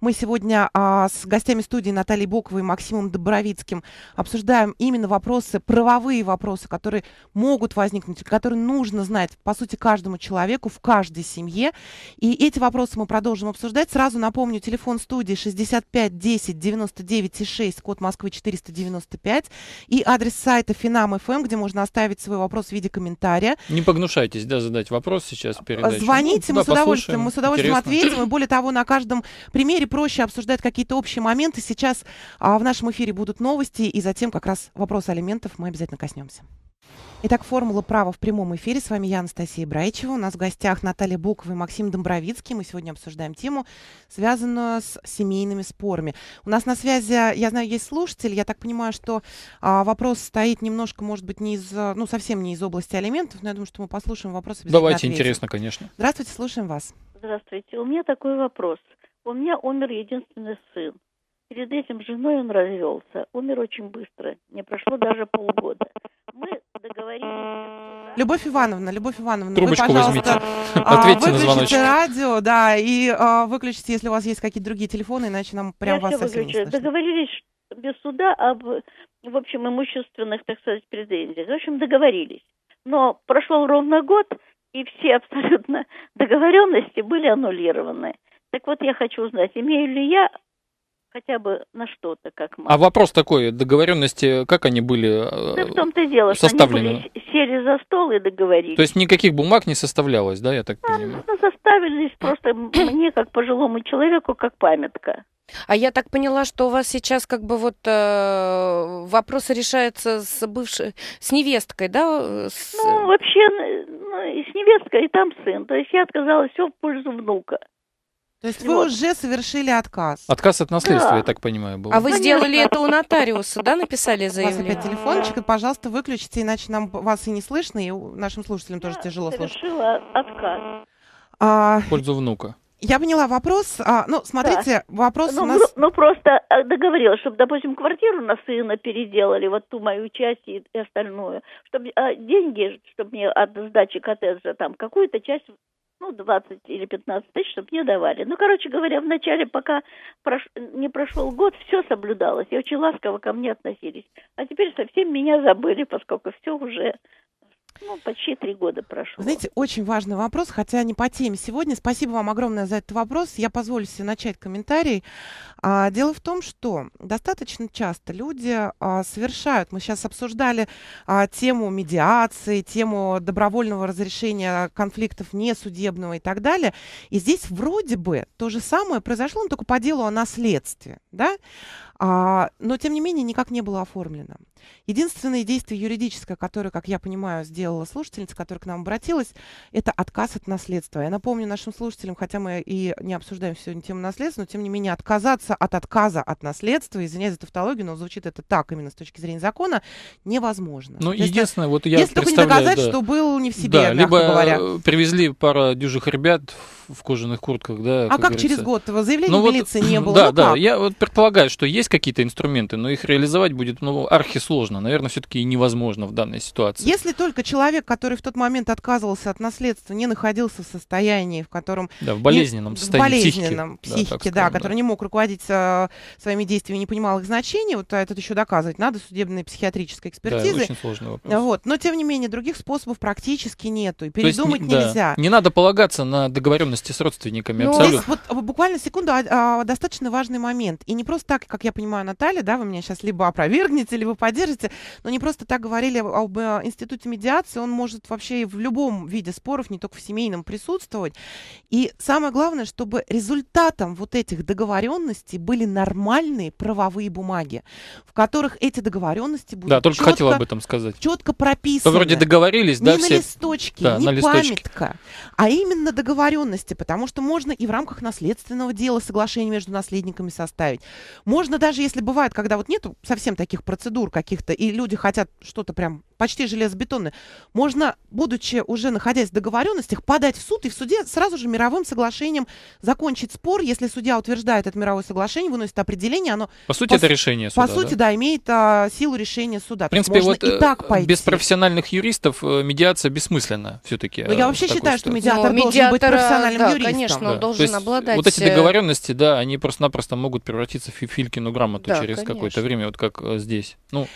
Мы сегодня а, с гостями студии Натальей Боковой и Максимом Добровицким обсуждаем именно вопросы права правовые вопросы, которые могут возникнуть, которые нужно знать, по сути, каждому человеку в каждой семье. И эти вопросы мы продолжим обсуждать. Сразу напомню, телефон студии 65 10 99 и 6, код Москвы 495, и адрес сайта Finam.fm, эм, где можно оставить свой вопрос в виде комментария. Не погнушайтесь, да, задать вопрос сейчас передаче. Э, звоните, ну, мы, да, с удовольствием, мы с удовольствием ответим. И более того, на каждом примере проще обсуждать какие-то общие моменты. Сейчас а, в нашем эфире будут новости, и затем как раз вопрос алиментов мы обязательно обязательно коснемся. Итак, «Формула права» в прямом эфире. С вами я, Анастасия Брайчева. У нас в гостях Наталья Букова и Максим Домбровицкий. Мы сегодня обсуждаем тему, связанную с семейными спорами. У нас на связи, я знаю, есть слушатель. Я так понимаю, что а, вопрос стоит немножко, может быть, не из, ну, совсем не из области алиментов, но я думаю, что мы послушаем вопрос Давайте, ответим. интересно, конечно. Здравствуйте, слушаем вас. Здравствуйте. У меня такой вопрос. У меня умер единственный сын. Перед этим с женой он развелся. Умер очень быстро. Не прошло даже полгода. Мы договорились... Любовь Ивановна, Любовь Ивановна, Трубочку вы, пожалуйста, возьмите. А, выключите радио, да, и а, выключите, если у вас есть какие-то другие телефоны, иначе нам прям Я вас совсем выключу. не слышно. Договорились без суда об, в общем, имущественных, так сказать, претензиях. В общем, договорились. Но прошел ровно год, и все абсолютно договоренности были аннулированы. Так вот, я хочу узнать, имею ли я хотя бы на что-то, как можно. А вопрос такой, договоренности, как они были э, да в том-то дело, составлены? Что они были, сели за стол и договорились. То есть никаких бумаг не составлялось, да, я так а, понимаю? Ну, составились просто мне, как пожилому человеку, как памятка. А я так поняла, что у вас сейчас как бы вот э, вопрос решается с бывшей, с невесткой, да? С... Ну, вообще, ну, и с невесткой, и там сын. То есть я отказалась все в пользу внука. То есть вы вот. уже совершили отказ? Отказ от наследства, да. я так понимаю, был. А вы сделали это у нотариуса, да, написали заявление? У вас опять телефончик, пожалуйста, выключите, иначе нам вас и не слышно, и нашим слушателям тоже тяжело слушать. совершила отказ. А... В пользу внука. Я поняла вопрос. А, ну, смотрите, да. вопрос ну, у ну, нас... Ну, ну, просто а, договорилась, чтобы, допустим, квартиру на сына переделали, вот ту мою часть и, и остальную. Чтобы а, деньги, чтобы мне от сдачи коттеджа там какую-то часть ну, 20 или 15 тысяч, чтобы мне давали. Ну, короче говоря, вначале, пока прош... не прошел год, все соблюдалось, и очень ласково ко мне относились. А теперь совсем меня забыли, поскольку все уже ну, почти три года прошло. Знаете, очень важный вопрос, хотя не по теме сегодня. Спасибо вам огромное за этот вопрос. Я позволю себе начать комментарий. А, дело в том, что достаточно часто люди а, совершают, мы сейчас обсуждали а, тему медиации, тему добровольного разрешения конфликтов несудебного и так далее, и здесь вроде бы то же самое произошло, но только по делу о наследстве. Да? А, но, тем не менее, никак не было оформлено. Единственное действие юридическое, которое, как я понимаю, сделала слушательница, которая к нам обратилась, это отказ от наследства. Я напомню нашим слушателям, хотя мы и не обсуждаем сегодня тему наследства, но, тем не менее, отказаться от отказа от наследства, извиняюсь за тавтологию, но звучит это так именно с точки зрения закона, невозможно. Ну, э, единственное, вот я Если только не доказать, да. что был не в себе, да, либо говоря. Э, привезли пара дюжих ребят в кожаных куртках, да. А как, как через год? Заявления ну, в милиции не было. Да, ну, да, я вот предполагаю, что есть есть какие-то инструменты, но их реализовать будет ну, архи сложно, наверное, все-таки и невозможно в данной ситуации. Если только человек, который в тот момент отказывался от наследства, не находился в состоянии, в котором... Да, в болезненном не, состоянии. В болезненном психики, психики да, скажем, да, да, который не мог руководить э, своими действиями, не понимал их значения, вот а это еще доказывать надо судебной психиатрической экспертизы. Да, очень сложный вопрос. А, вот, но тем не менее других способов практически нету, и передумать есть, не, нельзя. Да, не надо полагаться на договоренности с родственниками, но... Ну, абсолютно. Здесь вот буквально секунду, а, а, достаточно важный момент, и не просто так, как я понимаю, Наталья, да, вы меня сейчас либо опровергнете, либо поддержите, но не просто так говорили об э, институте медиации, он может вообще в любом виде споров, не только в семейном, присутствовать. И самое главное, чтобы результатом вот этих договоренностей были нормальные правовые бумаги, в которых эти договоренности будут Да, только четко, хотела об этом сказать. Четко прописаны. Вы вроде договорились, да, не все? на листочке, да, не на памятка, а именно договоренности, потому что можно и в рамках наследственного дела соглашение между наследниками составить. Можно даже если бывает, когда вот нету совсем таких процедур каких-то, и люди хотят что-то прям почти железобетонные можно, будучи уже находясь в договоренностях, подать в суд и в суде сразу же мировым соглашением закончить спор, если судья утверждает это мировое соглашение, выносит определение, оно... По сути, по, это решение суда, По сути, да, да имеет а, силу решения суда. В принципе, можно вот и э, так пойти. без профессиональных юристов э, медиация бессмысленна все-таки. Ну, я э, вообще считаю, ситуации. что медиатор Но, ну, должен медиатора, быть профессиональным да, юристом. конечно, да. должен есть, обладать... Вот эти договоренности, да, они просто-напросто могут превратиться в филькину грамоту да, через какое-то время, вот как здесь. Ну,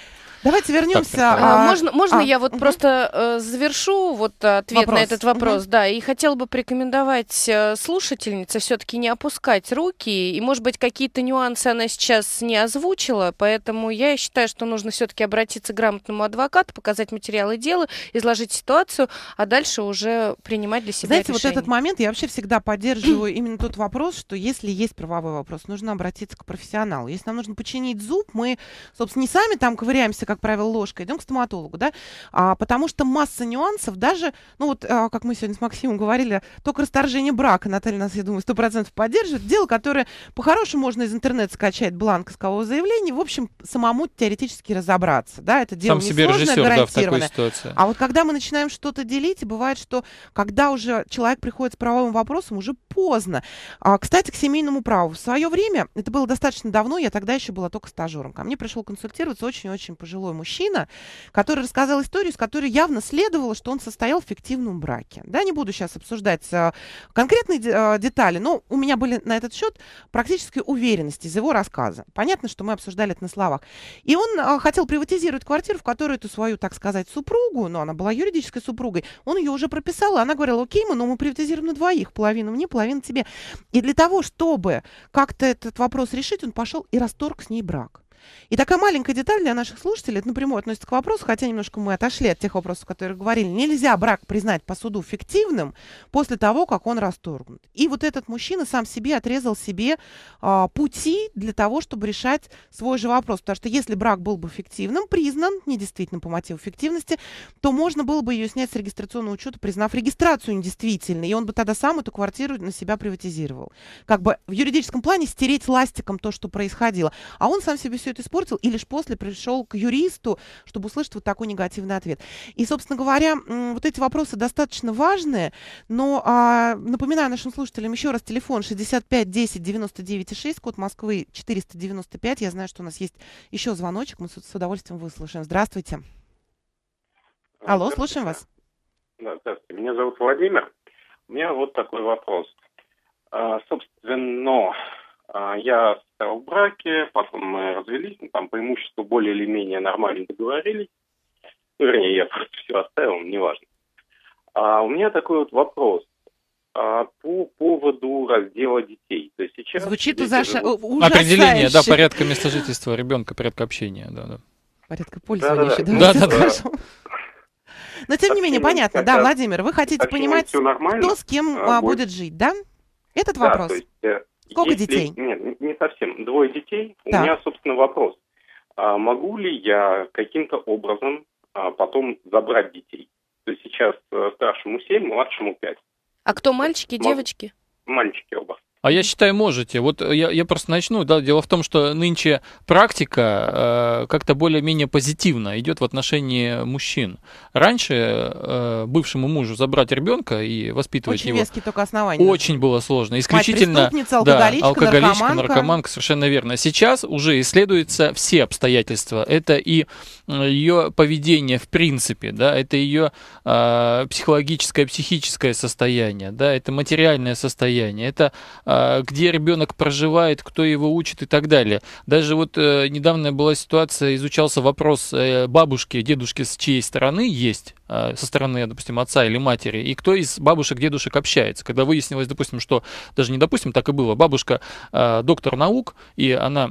Давайте вернемся. А, а, можно можно а, я вот угу. просто э, завершу вот э, ответ вопрос. на этот вопрос, угу. да, и хотела бы порекомендовать э, слушательнице все-таки не опускать руки, и, может быть, какие-то нюансы она сейчас не озвучила, поэтому я считаю, что нужно все-таки обратиться к грамотному адвокату, показать материалы дела, изложить ситуацию, а дальше уже принимать для себя Знаете, решение. вот этот момент я вообще всегда поддерживаю именно тот вопрос, что если есть правовой вопрос, нужно обратиться к профессионалу. Если нам нужно починить зуб, мы, собственно, не сами там ковыряемся как правило, ложкой, идем к стоматологу, да, а, потому что масса нюансов, даже, ну вот, а, как мы сегодня с Максимом говорили, только расторжение брака, Наталья нас, я думаю, 100% поддержит, дело, которое по-хорошему можно из интернета скачать бланк искового заявления, в общем, самому теоретически разобраться, да, это дело Сам себе режиссер, да, в такой ситуации. А вот когда мы начинаем что-то делить, бывает, что когда уже человек приходит с правовым вопросом, уже поздно. А, кстати, к семейному праву. В свое время, это было достаточно давно, я тогда еще была только стажером, ко мне пришел консультироваться очень-очень пожилой пожилой мужчина, который рассказал историю, с которой явно следовало, что он состоял в фиктивном браке. Да, не буду сейчас обсуждать э, конкретные э, детали, но у меня были на этот счет практически уверенности из его рассказа. Понятно, что мы обсуждали это на словах. И он э, хотел приватизировать квартиру, в которую эту свою, так сказать, супругу, но она была юридической супругой, он ее уже прописал, и она говорила, окей, мы, но мы приватизируем на двоих, половину мне, половину тебе. И для того, чтобы как-то этот вопрос решить, он пошел и расторг с ней брак. И такая маленькая деталь для наших слушателей, это напрямую относится к вопросу, хотя немножко мы отошли от тех вопросов, которые говорили. Нельзя брак признать по суду фиктивным после того, как он расторгнут. И вот этот мужчина сам себе отрезал себе а, пути для того, чтобы решать свой же вопрос. Потому что если брак был бы фиктивным, признан недействительным по мотиву фиктивности, то можно было бы ее снять с регистрационного учета, признав регистрацию недействительной. И он бы тогда сам эту квартиру на себя приватизировал. Как бы в юридическом плане стереть ластиком то, что происходило. А он сам себе все все это испортил, и лишь после пришел к юристу, чтобы услышать вот такой негативный ответ. И, собственно говоря, вот эти вопросы достаточно важные, но а, напоминаю нашим слушателям еще раз телефон 65 10 99 6, код Москвы 495. Я знаю, что у нас есть еще звоночек, мы с удовольствием выслушаем. Здравствуйте. А, Алло, слушаем вас. здравствуйте. Меня зовут Владимир. У меня вот такой вопрос. А, собственно, а, я состоял в браке, потом мы развелись, ну, там по имуществу более или менее нормально договорились. Ну, вернее, я просто все оставил, неважно. А у меня такой вот вопрос а, по поводу раздела детей. То есть сейчас Звучит ужаса... живут... Определение, да, порядка места жительства ребенка, порядка общения, да, да. Порядка пользования да, да, еще, да, да, да, да. Но тем не менее, понятно, да, Владимир, вы хотите понимать, кто с кем а, а, будет жить, да? Этот вопрос. Сколько Если... детей? Нет, не совсем. Двое детей. Да. У меня, собственно, вопрос. А могу ли я каким-то образом а, потом забрать детей? То есть сейчас э, старшему 7, младшему 5. А кто мальчики, девочки? Мальчики оба. А я считаю, можете. Вот э, я, я просто начну. Да, дело в том, что нынче практика э, как-то более-менее позитивно идет в отношении мужчин. Раньше э, бывшему мужу забрать ребенка и воспитывать Очень его... Очень только основания. Очень было сложно. Исключительно... Мать алкоголичка, да, алкоголичка наркоманка. наркоманка. Совершенно верно. Сейчас уже исследуются все обстоятельства. Это и э, ее поведение в принципе, да, это ее э, психологическое, психическое состояние, да, это материальное состояние, это э, а, где ребенок проживает, кто его учит и так далее. Даже вот э, недавно была ситуация, изучался вопрос э, бабушки, дедушки с чьей стороны есть а, со стороны, допустим, отца или матери, и кто из бабушек, дедушек общается. Когда выяснилось, допустим, что даже не допустим, так и было, бабушка а, доктор наук, и она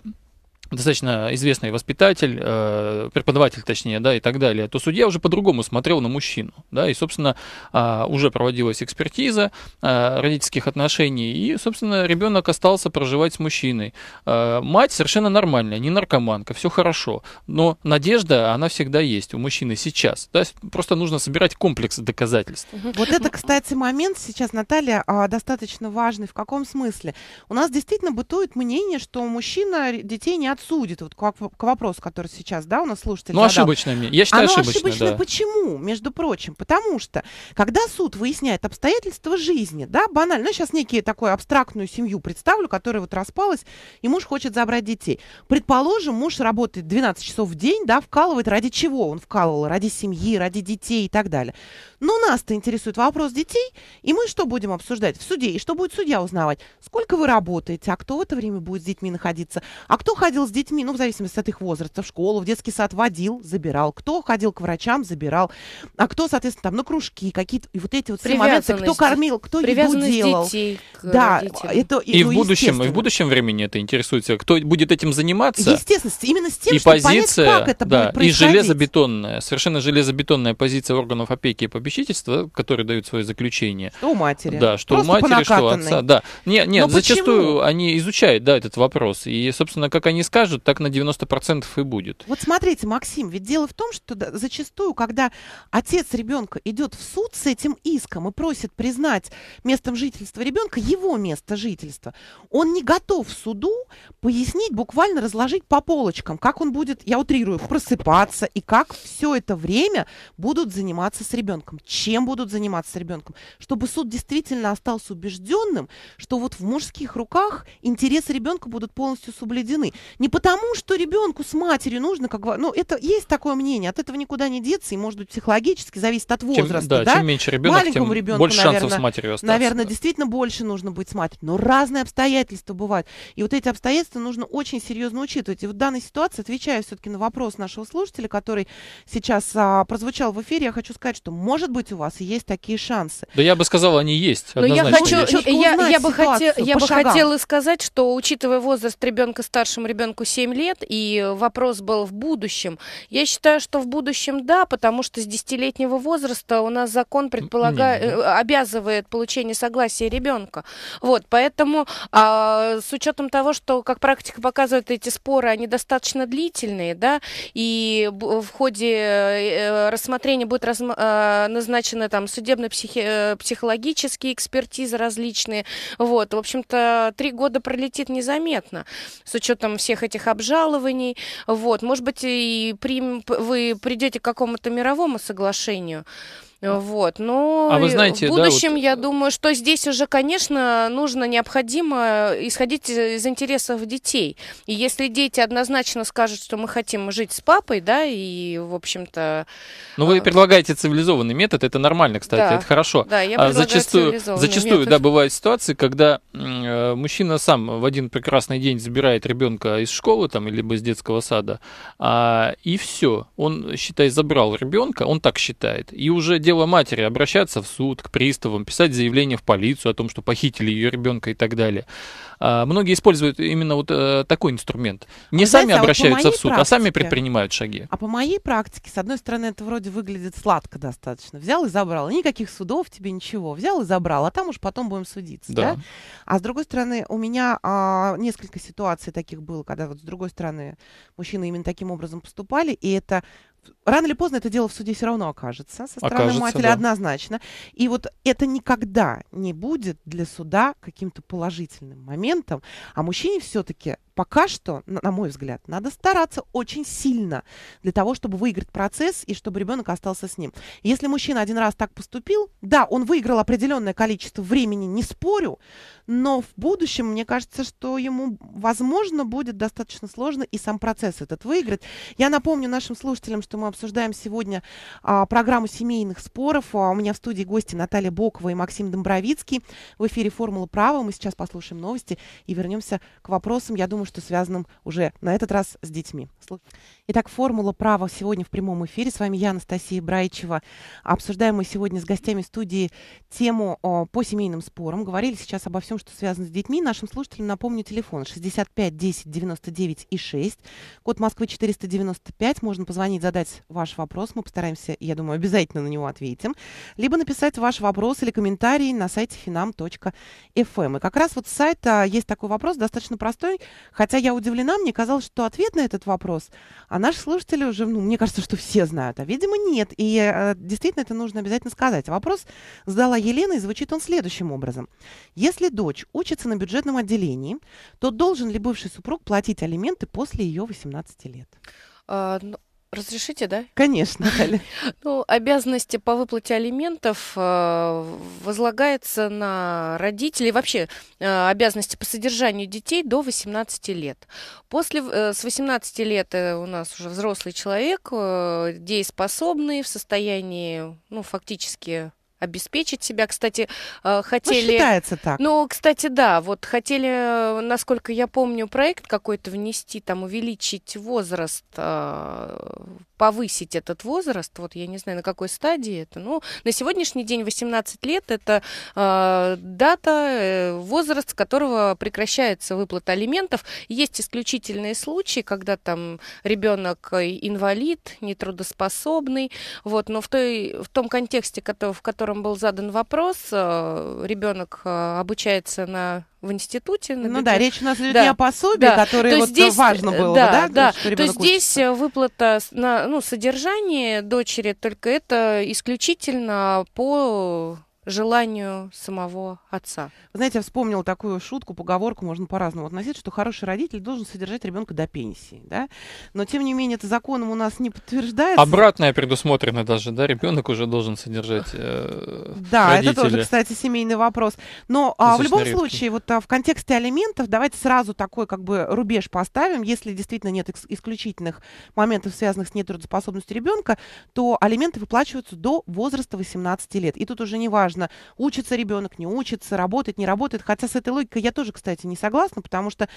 достаточно известный воспитатель, э, преподаватель, точнее, да, и так далее, то судья уже по-другому смотрел на мужчину, да, и, собственно, а, уже проводилась экспертиза э, родительских отношений, и, собственно, ребенок остался проживать с мужчиной. Э, мать совершенно нормальная, не наркоманка, все хорошо, но надежда, она всегда есть у мужчины сейчас, да, просто нужно собирать комплекс доказательств. Вот это, кстати, момент сейчас, Наталья, а, достаточно важный. В каком смысле? У нас действительно бытует мнение, что мужчина детей не от подсудит, вот к, к вопросу, который сейчас, да, у нас слушатель Ну, ошибочное мнение. Я считаю, ошибочное, ошибочное да. почему, между прочим? Потому что, когда суд выясняет обстоятельства жизни, да, банально, ну, сейчас некие такую абстрактную семью представлю, которая вот распалась, и муж хочет забрать детей. Предположим, муж работает 12 часов в день, да, вкалывает ради чего он вкалывал? Ради семьи, ради детей и так далее. Но ну, нас-то интересует вопрос детей, и мы что будем обсуждать в суде, и что будет судья узнавать? Сколько вы работаете, а кто в это время будет с детьми находиться, а кто ходил с детьми, ну, в зависимости от их возраста, в школу, в детский сад водил, забирал, кто ходил к врачам, забирал, а кто, соответственно, там на кружки какие-то, и вот эти вот все моменты, кто кормил, кто еду делал. Детей к э, да, родителям. это, и, ну, в будущем, и в будущем времени это интересуется, кто будет этим заниматься. Естественно, именно с тем, и что позиция, понять, как это да, будет происходить. И железобетонная, совершенно железобетонная позиция органов опеки и победы попечительства, которые дают свое заключение. Что у матери. Да, что Просто у матери, что у отца. Да. не, не Но зачастую почему? они изучают, да, этот вопрос. И, собственно, как они скажут, так на 90% и будет. Вот смотрите, Максим, ведь дело в том, что зачастую, когда отец ребенка идет в суд с этим иском и просит признать местом жительства ребенка его место жительства, он не готов в суду пояснить, буквально разложить по полочкам, как он будет, я утрирую, просыпаться и как все это время будут заниматься с ребенком чем будут заниматься с ребенком, чтобы суд действительно остался убежденным, что вот в мужских руках интересы ребенка будут полностью соблюдены. Не потому, что ребенку с матерью нужно, как ну, это есть такое мнение, от этого никуда не деться, и, может быть, психологически зависит от возраста. Чем, да, да, чем меньше ребенок, Маленькому тем ребенку, больше наверное, шансов с матерью остаться. Наверное, да. действительно больше нужно быть с матерью, но разные обстоятельства бывают. И вот эти обстоятельства нужно очень серьезно учитывать. И в данной ситуации, отвечая все-таки на вопрос нашего слушателя, который сейчас а, прозвучал в эфире, я хочу сказать, что может может быть, у вас есть такие шансы. Да я бы сказала, они есть. Но ну, я хочу, э, я, я бы, хотел, я бы хотела сказать, что учитывая возраст ребенка старшему ребенку 7 лет, и вопрос был в будущем, я считаю, что в будущем да, потому что с 10-летнего возраста у нас закон предполагает, э, обязывает получение согласия ребенка. Вот, поэтому а, с учетом того, что, как практика показывает, эти споры, они достаточно длительные, да, и в ходе э, рассмотрения будет разма назначены там судебно-психологические э, экспертизы различные. Вот, в общем-то, три года пролетит незаметно с учетом всех этих обжалований. Вот, может быть, и прим... вы придете к какому-то мировому соглашению. Э, а. Вот, но ну а вы знаете, в будущем, да, вот... я э, думаю, что здесь уже, конечно, нужно, необходимо э, исходить из интересов детей. И если дети однозначно скажут, что мы хотим жить с папой, да, и, в общем-то... Ну, вы предлагаете цивилизованный метод, это нормально, кстати, да, это хорошо. Да, я а предлагаю зачастую, зачастую метод. да, бывают ситуации, когда мужчина сам в один прекрасный день забирает ребенка из школы там, либо из детского сада, а, и все, он, считай, забрал ребенка, он так считает, и уже дело матери обращаться в суд, к приставам, писать заявление в полицию о том, что похитили ее ребенка и так далее. А, многие используют именно вот э, такой инструмент. Не а, а, сами знаете, обращаются а вот в суд, практике, а сами предпринимают шаги. А по моей практике, с одной стороны, это вроде выглядит сладко достаточно. Взял и забрал. Никаких судов тебе ничего. Взял и забрал, а там уж потом будем судиться. Да. да? А с другой стороны, у меня а, несколько ситуаций таких было, когда вот с другой стороны мужчины именно таким образом поступали, и это рано или поздно это дело в суде все равно окажется со стороны окажется, матери да. однозначно. И вот это никогда не будет для суда каким-то положительным моментом. А мужчине все-таки пока что, на мой взгляд, надо стараться очень сильно для того, чтобы выиграть процесс и чтобы ребенок остался с ним. Если мужчина один раз так поступил, да, он выиграл определенное количество времени, не спорю, но в будущем, мне кажется, что ему, возможно, будет достаточно сложно и сам процесс этот выиграть. Я напомню нашим слушателям, что мы обсуждаем сегодня а, программу семейных споров. А, у меня в студии гости Наталья Бокова и Максим Домбровицкий. В эфире «Формула права». Мы сейчас послушаем новости и вернемся к вопросам. Я думаю, что связанным уже на этот раз с детьми. Итак, формула права сегодня в прямом эфире. С вами я, Анастасия Брайчева. Обсуждаем мы сегодня с гостями студии тему о, по семейным спорам. Говорили сейчас обо всем, что связано с детьми. Нашим слушателям напомню телефон 65 10 99 и 6. Код Москвы 495. Можно позвонить, задать ваш вопрос. Мы постараемся, я думаю, обязательно на него ответим. Либо написать ваш вопрос или комментарий на сайте finam.fm. Эм. И как раз вот с сайта а, есть такой вопрос, достаточно простой. Хотя я удивлена, мне казалось, что ответ на этот вопрос, а наши слушатели уже, ну, мне кажется, что все знают, а, видимо, нет. И э, действительно это нужно обязательно сказать. Вопрос задала Елена, и звучит он следующим образом. Если дочь учится на бюджетном отделении, то должен ли бывший супруг платить алименты после ее 18 лет? А, ну, Разрешите, да? Конечно, Аля. Ну, обязанности по выплате алиментов э, возлагается на родителей, вообще э, обязанности по содержанию детей до 18 лет. После, э, с 18 лет у нас уже взрослый человек, дееспособный, в состоянии, ну, фактически обеспечить себя. Кстати, э, хотели... Ну, считается так. Ну, кстати, да, вот хотели, э, насколько я помню, проект какой-то внести, там, увеличить возраст, э, повысить этот возраст, вот я не знаю, на какой стадии это, ну, на сегодняшний день 18 лет это дата, возраст, с которого прекращается выплата алиментов. Есть исключительные случаи, когда там ребенок инвалид, нетрудоспособный, вот, но в, той, в том контексте, в котором котором был задан вопрос, э, ребенок э, обучается на в институте. На ну да, речь у нас идет да. не о пособии, да. которое вот здесь, важно было, да, бы, да? да. То, то здесь учится. Э, выплата на ну, содержание дочери, только это исключительно по желанию самого отца. знаете, я вспомнила такую шутку, поговорку, можно по-разному относиться, что хороший родитель должен содержать ребенка до пенсии, да? Но, тем не менее, это законом у нас не подтверждается. Обратное предусмотрено даже, да? Ребенок уже должен содержать э, Да, родителя. это тоже, кстати, семейный вопрос. Но а, в любом редко. случае, вот а, в контексте алиментов давайте сразу такой как бы рубеж поставим. Если действительно нет исключительных моментов, связанных с нетрудоспособностью ребенка, то алименты выплачиваются до возраста 18 лет. И тут уже не важно, неважно, учится ребенок, не учится, работает, не работает. Хотя с этой логикой я тоже, кстати, не согласна, потому что,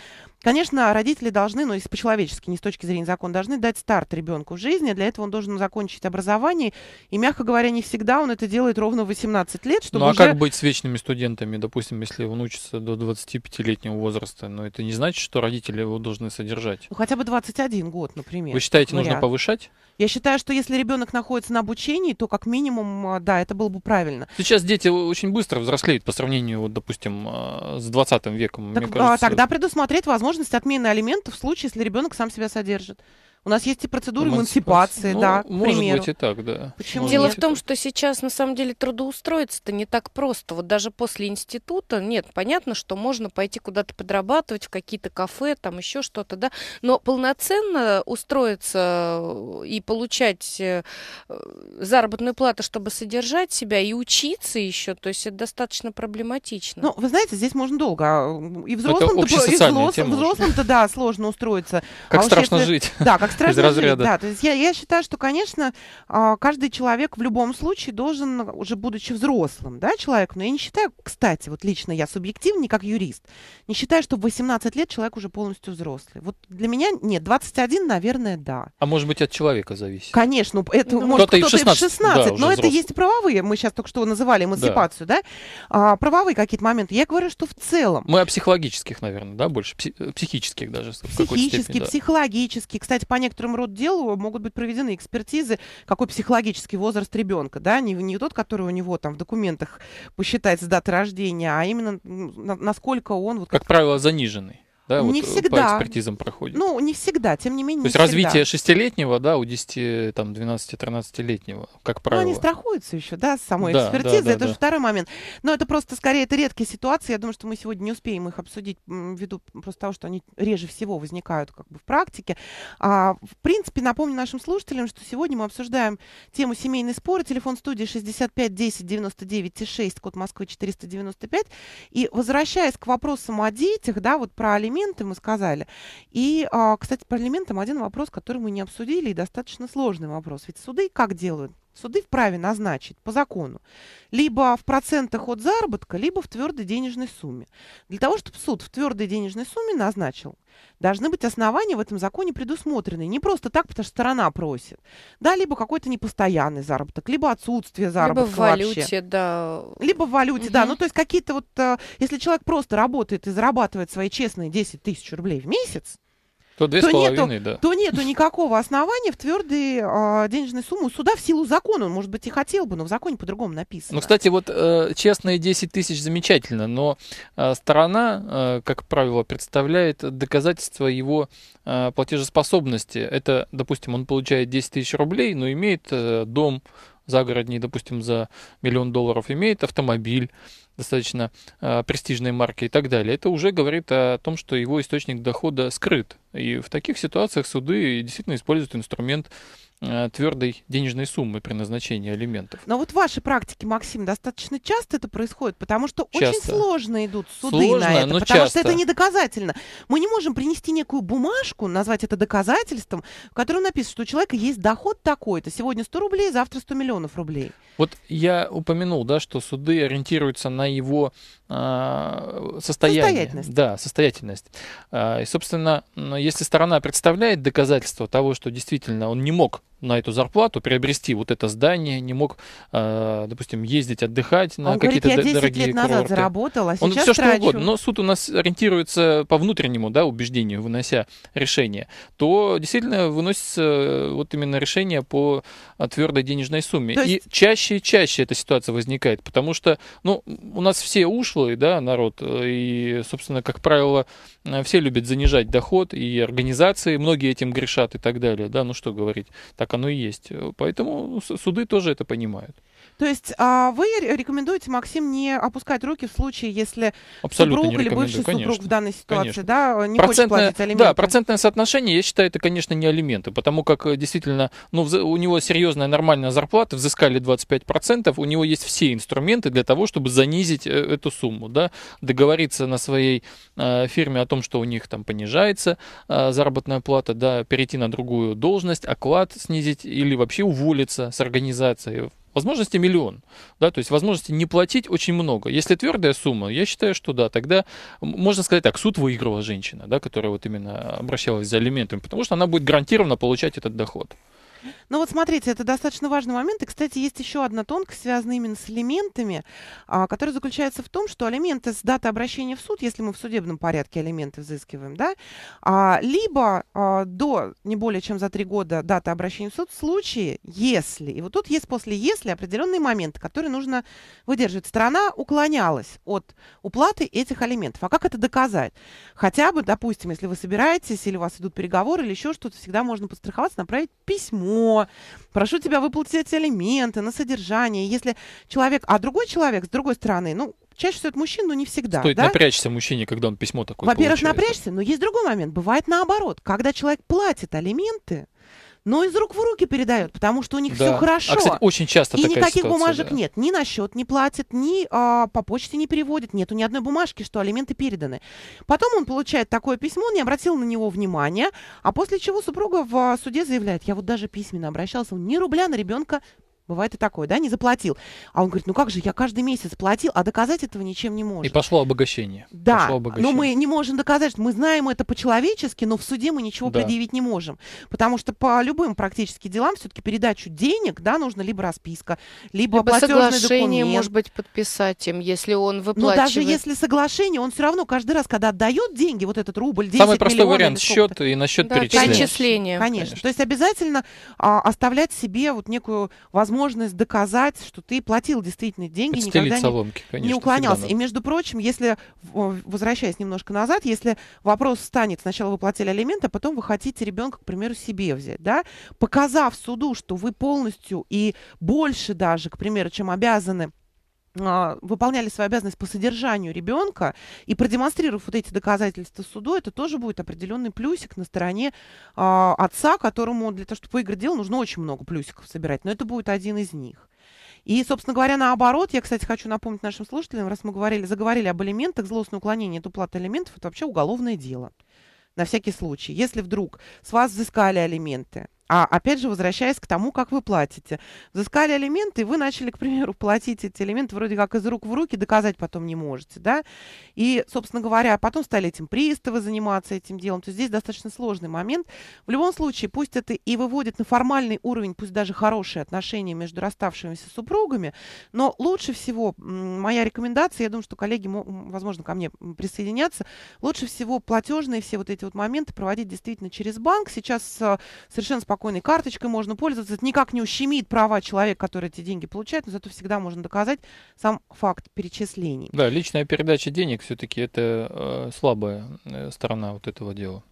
конечно, родители должны, ну, если по-человечески, не с точки зрения закона, должны дать старт ребенку в жизни. Для этого он должен закончить образование. И, мягко говоря, не всегда он это делает ровно в 18 лет, чтобы Ну, а уже... как быть с вечными студентами, допустим, если он учится до 25-летнего возраста? Но это не значит, что родители его должны содержать. Ну, хотя бы 21 год, например. Вы считаете, вариант. нужно повышать? Я считаю, что если ребенок находится на обучении, то как минимум, а, да, это было бы правильно. Сейчас дети очень быстро взрослеют по сравнению, вот, допустим, а, с 20 веком. Так, мне а, кажется, тогда предусмотреть возможность отмены алиментов в случае, если ребенок сам себя содержит. У нас есть и процедуры эмансипации, эмансипации ну, да, ну, может примеру. быть и так, да. Почему? Дело в том, что сейчас на самом деле трудоустроиться-то не так просто. Вот даже после института, нет, понятно, что можно пойти куда-то подрабатывать в какие-то кафе, там еще что-то, да, но полноценно устроиться э, и получать э, э, заработную плату, чтобы содержать себя и учиться еще, то есть это достаточно проблематично. Ну, вы знаете, здесь можно долго. А, и взрослым-то, взрослым-то да, сложно устроиться. Как а страшно если, жить. Да, как страшно. Из разряда. Да, то есть я, я считаю, что, конечно, а, каждый человек в любом случае должен, уже будучи взрослым, да, человек но я не считаю, кстати, вот лично я субъективный, как юрист, не считаю, что в 18 лет человек уже полностью взрослый. Вот для меня нет, 21, наверное, да. А может быть, от человека зависит? Конечно, ну, это ну, может кто-то, кто-то и в 16, и в 16 да, но взрослый. это есть правовые, мы сейчас только что называли эмансипацию, да, да? А, правовые какие-то моменты. Я говорю, что в целом. Мы о психологических, наверное, да, больше, психических даже. Психические, да. психологические. Кстати, понятно некоторым род делу э, могут быть проведены экспертизы, какой психологический возраст ребенка, да, не, не тот, который у него там в документах посчитается дата рождения, а именно насколько он... Вот, как, как правило, заниженный да, не вот э, всегда. по экспертизам проходит? Ну, не всегда, тем не менее. То есть развитие шестилетнего, да, у 10, там, 12-13-летнего, как ну, правило. Ну, они страхуются еще, да, с самой да, экспертизы, да, да, это да. же второй момент. Но это просто, скорее, это редкие ситуации, я думаю, что мы сегодня не успеем их обсудить, ввиду просто того, что они реже всего возникают как бы в практике. А, в принципе, напомню нашим слушателям, что сегодня мы обсуждаем тему семейный спор, телефон студии 65 10 99 6, код Москвы 495, и возвращаясь к вопросам о детях, да, вот про алимент элементы, мы сказали. И, а, кстати, по элементам один вопрос, который мы не обсудили, и достаточно сложный вопрос. Ведь суды как делают? Суды вправе назначить по закону либо в процентах от заработка, либо в твердой денежной сумме. Для того, чтобы суд в твердой денежной сумме назначил, должны быть основания в этом законе предусмотрены. Не просто так, потому что сторона просит. Да, либо какой-то непостоянный заработок, либо отсутствие заработка Либо в валюте, вообще. да. Либо в валюте, угу. да. Ну, то есть какие-то вот... Э, если человек просто работает и зарабатывает свои честные 10 тысяч рублей в месяц, то, то, нету, да. то нету никакого основания в твердые э, а, денежные суммы суда в силу закона. Он, может быть, и хотел бы, но в законе по-другому написано. Ну, кстати, вот э, честные 10 тысяч замечательно, но э, сторона, э, как правило, представляет доказательство его э, платежеспособности. Это, допустим, он получает 10 тысяч рублей, но имеет э, дом загородний, допустим, за миллион долларов, имеет автомобиль, достаточно э, а, престижной марки и так далее, это уже говорит о том, что его источник дохода скрыт. И в таких ситуациях суды действительно используют инструмент Э, твердой денежной суммы при назначении алиментов. Но вот в вашей практике, Максим, достаточно часто это происходит, потому что часто. очень сложно идут суды сложно, на это, но потому часто. что это не доказательно. Мы не можем принести некую бумажку, назвать это доказательством, в которой написано, что у человека есть доход такой-то, сегодня 100 рублей, завтра 100 миллионов рублей. Вот я упомянул, да, что суды ориентируются на его э, состояние. Состоятельность. Да, состоятельность. Э, и, собственно, если сторона представляет доказательство того, что действительно он не мог на эту зарплату приобрести вот это здание, не мог, э, допустим, ездить отдыхать на какие-то дорогие курорты. лет назад курорты. заработал, а Он все трачу. что угодно. Но суд у нас ориентируется по внутреннему да, убеждению, вынося решение, то действительно выносится э, вот именно решение по э, твердой денежной сумме. есть... И чаще и чаще эта ситуация возникает, потому что ну, у нас все ушлые, да, народ, э, и, собственно, как правило, все любят занижать доход, и организации многие этим грешат и так далее, да, ну что говорить, так оно и есть. Поэтому суды тоже это понимают. То есть а, вы рекомендуете, Максим, не опускать руки в случае, если Абсолютно супруг или бывший конечно, супруг в данной ситуации да, не процентное, хочет платить алименты? Да, процентное соотношение, я считаю, это, конечно, не алименты, потому как э, действительно ну, у него серьезная нормальная зарплата, взыскали 25%, у него есть все инструменты для того, чтобы занизить э, эту сумму, да, договориться на своей э, фирме о том, что у них там понижается заработная плата, да, перейти на другую должность, оклад снизить или вообще уволиться с организации, Возможности миллион, да, то есть возможности не платить очень много. Если твердая сумма, я считаю, что да, тогда можно сказать так, суд выиграла женщина, да, которая вот именно обращалась за алиментами, потому что она будет гарантированно получать этот доход. Ну вот смотрите, это достаточно важный момент. И, кстати, есть еще одна тонкость, связанная именно с элементами, а, которая заключается в том, что алименты с даты обращения в суд, если мы в судебном порядке алименты взыскиваем, да, а, либо а, до не более чем за три года даты обращения в суд в случае, если, и вот тут есть после если определенные моменты, которые нужно выдерживать. Страна уклонялась от уплаты этих алиментов. А как это доказать? Хотя бы, допустим, если вы собираетесь или у вас идут переговоры или еще что-то, всегда можно подстраховаться, направить письмо письмо, прошу тебя выплатить эти элементы на содержание. Если человек, а другой человек, с другой стороны, ну, чаще всего это мужчина, но не всегда. Стоит да? напрячься мужчине, когда он письмо такое Во-первых, напрячься, но есть другой момент. Бывает наоборот. Когда человек платит алименты, но из рук в руки передает, потому что у них да. все а, хорошо. А, кстати, очень часто И такая никаких бумажек да. нет. Ни на счет не платит, ни а, по почте не переводит. Нету ни одной бумажки, что алименты переданы. Потом он получает такое письмо, не обратил на него внимания, а после чего супруга в суде заявляет, я вот даже письменно обращался, ни рубля на ребенка Бывает и такое, да, не заплатил. А он говорит, ну как же, я каждый месяц платил, а доказать этого ничем не может. И пошло обогащение. Да, пошло ну обогащение. но мы не можем доказать, что мы знаем это по-человечески, но в суде мы ничего да. предъявить не можем. Потому что по любым практически делам все-таки передачу денег, да, нужно либо расписка, либо, либо соглашение, документ. может быть, подписать им, если он ну, выплачивает. Но даже если соглашение, он все равно каждый раз, когда отдает деньги, вот этот рубль, 10 Самый простой вариант, счет и на счет да, перечисления. Конечно, конечно. конечно. То есть обязательно а, оставлять себе вот некую возможность возможность доказать, что ты платил действительно деньги, Подстелить никогда не, конечно, не уклонялся. И, между прочим, если, возвращаясь немножко назад, если вопрос станет, сначала вы платили алименты, а потом вы хотите ребенка, к примеру, себе взять, да, показав суду, что вы полностью и больше даже, к примеру, чем обязаны а, выполняли свою обязанность по содержанию ребенка, и продемонстрировав вот эти доказательства суду, это тоже будет определенный плюсик на стороне э, отца, которому для того, чтобы выиграть дело, нужно очень много плюсиков собирать, но это будет один из них. И, собственно говоря, наоборот, я, кстати, хочу напомнить нашим слушателям, раз мы говорили, заговорили об элементах, злостное уклонение от уплаты элементов – это вообще уголовное дело на всякий случай. Если вдруг с вас взыскали алименты, а опять же, возвращаясь к тому, как вы платите. Взыскали алименты, и вы начали, к примеру, платить эти алименты вроде как из рук в руки, доказать потом не можете, да? И, собственно говоря, потом стали этим приставы заниматься этим делом. То есть здесь достаточно сложный момент. В любом случае, пусть это и выводит на формальный уровень, пусть даже хорошие отношения между расставшимися супругами, но лучше всего, моя рекомендация, я думаю, что коллеги, возможно, ко мне присоединятся, лучше всего платежные все вот эти вот моменты проводить действительно через банк. Сейчас э, совершенно спокойно спокойной карточкой можно пользоваться. Это никак не ущемит права человека, который эти деньги получает, но зато всегда можно доказать сам факт перечислений. Да, личная передача денег все-таки это э, слабая э, сторона вот этого дела.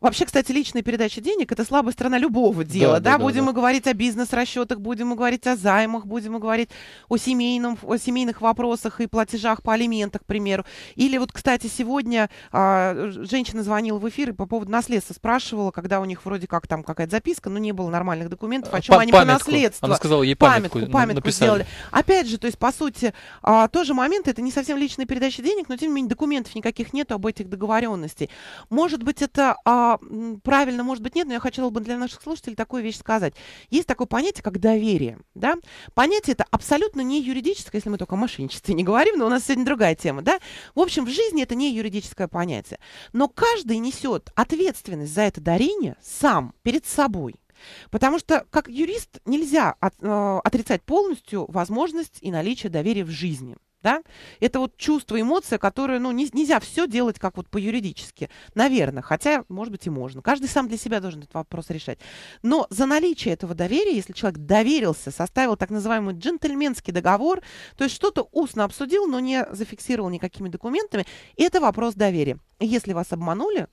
Вообще, кстати, личная передача денег это слабая сторона любого дела. Да, да, да, будем да. мы говорить о бизнес-расчетах, будем мы говорить о займах, будем мы говорить о, семейном, о семейных вопросах и платежах по алиментах, к примеру. Или вот, кстати, сегодня а, женщина звонила в эфир и по поводу наследства спрашивала, когда у них вроде как там какая-то записка, но не было нормальных документов, о э, чем па- они по наследству. Она сказала, ей памятку, памятку, памятку написали. сделали. Опять же, то есть, по сути, а, тоже момент, это не совсем личная передача денег, но тем не менее документов никаких нету об этих договоренностей. Может быть, это а, а, правильно, может быть, нет, но я хотела бы для наших слушателей такую вещь сказать. Есть такое понятие, как доверие. Да? Понятие это абсолютно не юридическое, если мы только о мошенничестве не говорим, но у нас сегодня другая тема. Да? В общем, в жизни это не юридическое понятие. Но каждый несет ответственность за это дарение сам, перед собой. Потому что как юрист нельзя от, э, отрицать полностью возможность и наличие доверия в жизни да? Это вот чувство, эмоция, которое, ну, не, нельзя все делать как вот по-юридически, наверное, хотя, может быть, и можно. Каждый сам для себя должен этот вопрос решать. Но за наличие этого доверия, если человек доверился, составил так называемый джентльменский договор, то есть что-то устно обсудил, но не зафиксировал никакими документами, это вопрос доверия. Если вас обманули,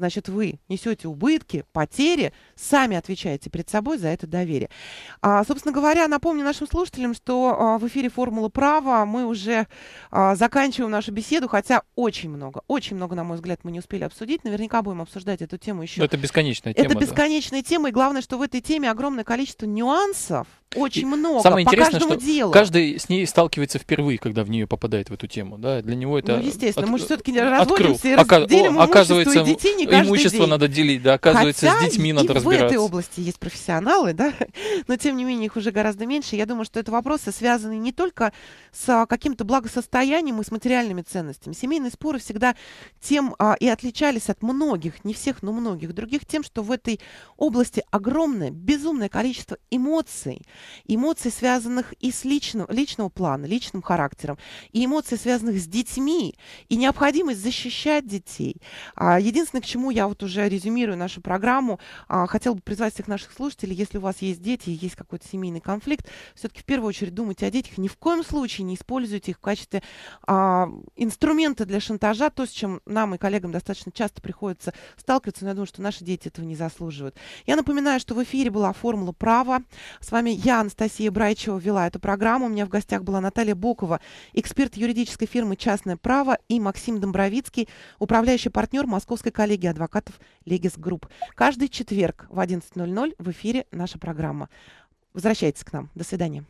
значит, вы несете убытки, потери, сами отвечаете перед собой за это доверие. А, собственно говоря, напомню нашим слушателям, что а, в эфире «Формула права» мы уже а, заканчиваем нашу беседу, хотя очень много, очень много, на мой взгляд, мы не успели обсудить. Наверняка будем обсуждать эту тему еще. Но это бесконечная тема. Это бесконечная да. тема, и главное, что в этой теме огромное количество нюансов, очень и много. Самое по интересное, что делу. каждый с ней сталкивается впервые, когда в нее попадает в эту тему. Да? Для него это... Ну, естественно, от... мы же все-таки разводимся и Ока... разделим имущество, оказывается, и детей не имущество день. надо делить, да, оказывается, Хотя с детьми надо разбираться. в этой области есть профессионалы, да, но тем не менее их уже гораздо меньше. Я думаю, что это вопросы связанные не только с а, каким-то благосостоянием и с материальными ценностями. Семейные споры всегда тем а, и отличались от многих, не всех, но многих других, тем, что в этой области огромное, безумное количество эмоций, эмоций, связанных и с личным личного плана, личным характером, и эмоций, связанных с детьми, и необходимость защищать детей. А, единственное, к чему я вот уже резюмирую нашу программу, а, хотел бы призвать всех наших слушателей, если у вас есть дети, есть какой-то семейный конфликт, все-таки в первую очередь думайте о детях, ни в коем случае не используйте их в качестве а, инструмента для шантажа, то, с чем нам и коллегам достаточно часто приходится сталкиваться, но я думаю, что наши дети этого не заслуживают. Я напоминаю, что в эфире была «Формула права». С вами я, я, Анастасия Брайчева, вела эту программу. У меня в гостях была Наталья Бокова, эксперт юридической фирмы «Частное право» и Максим Домбровицкий, управляющий партнер Московской коллегии адвокатов «Легис Групп». Каждый четверг в 11.00 в эфире наша программа. Возвращайтесь к нам. До свидания.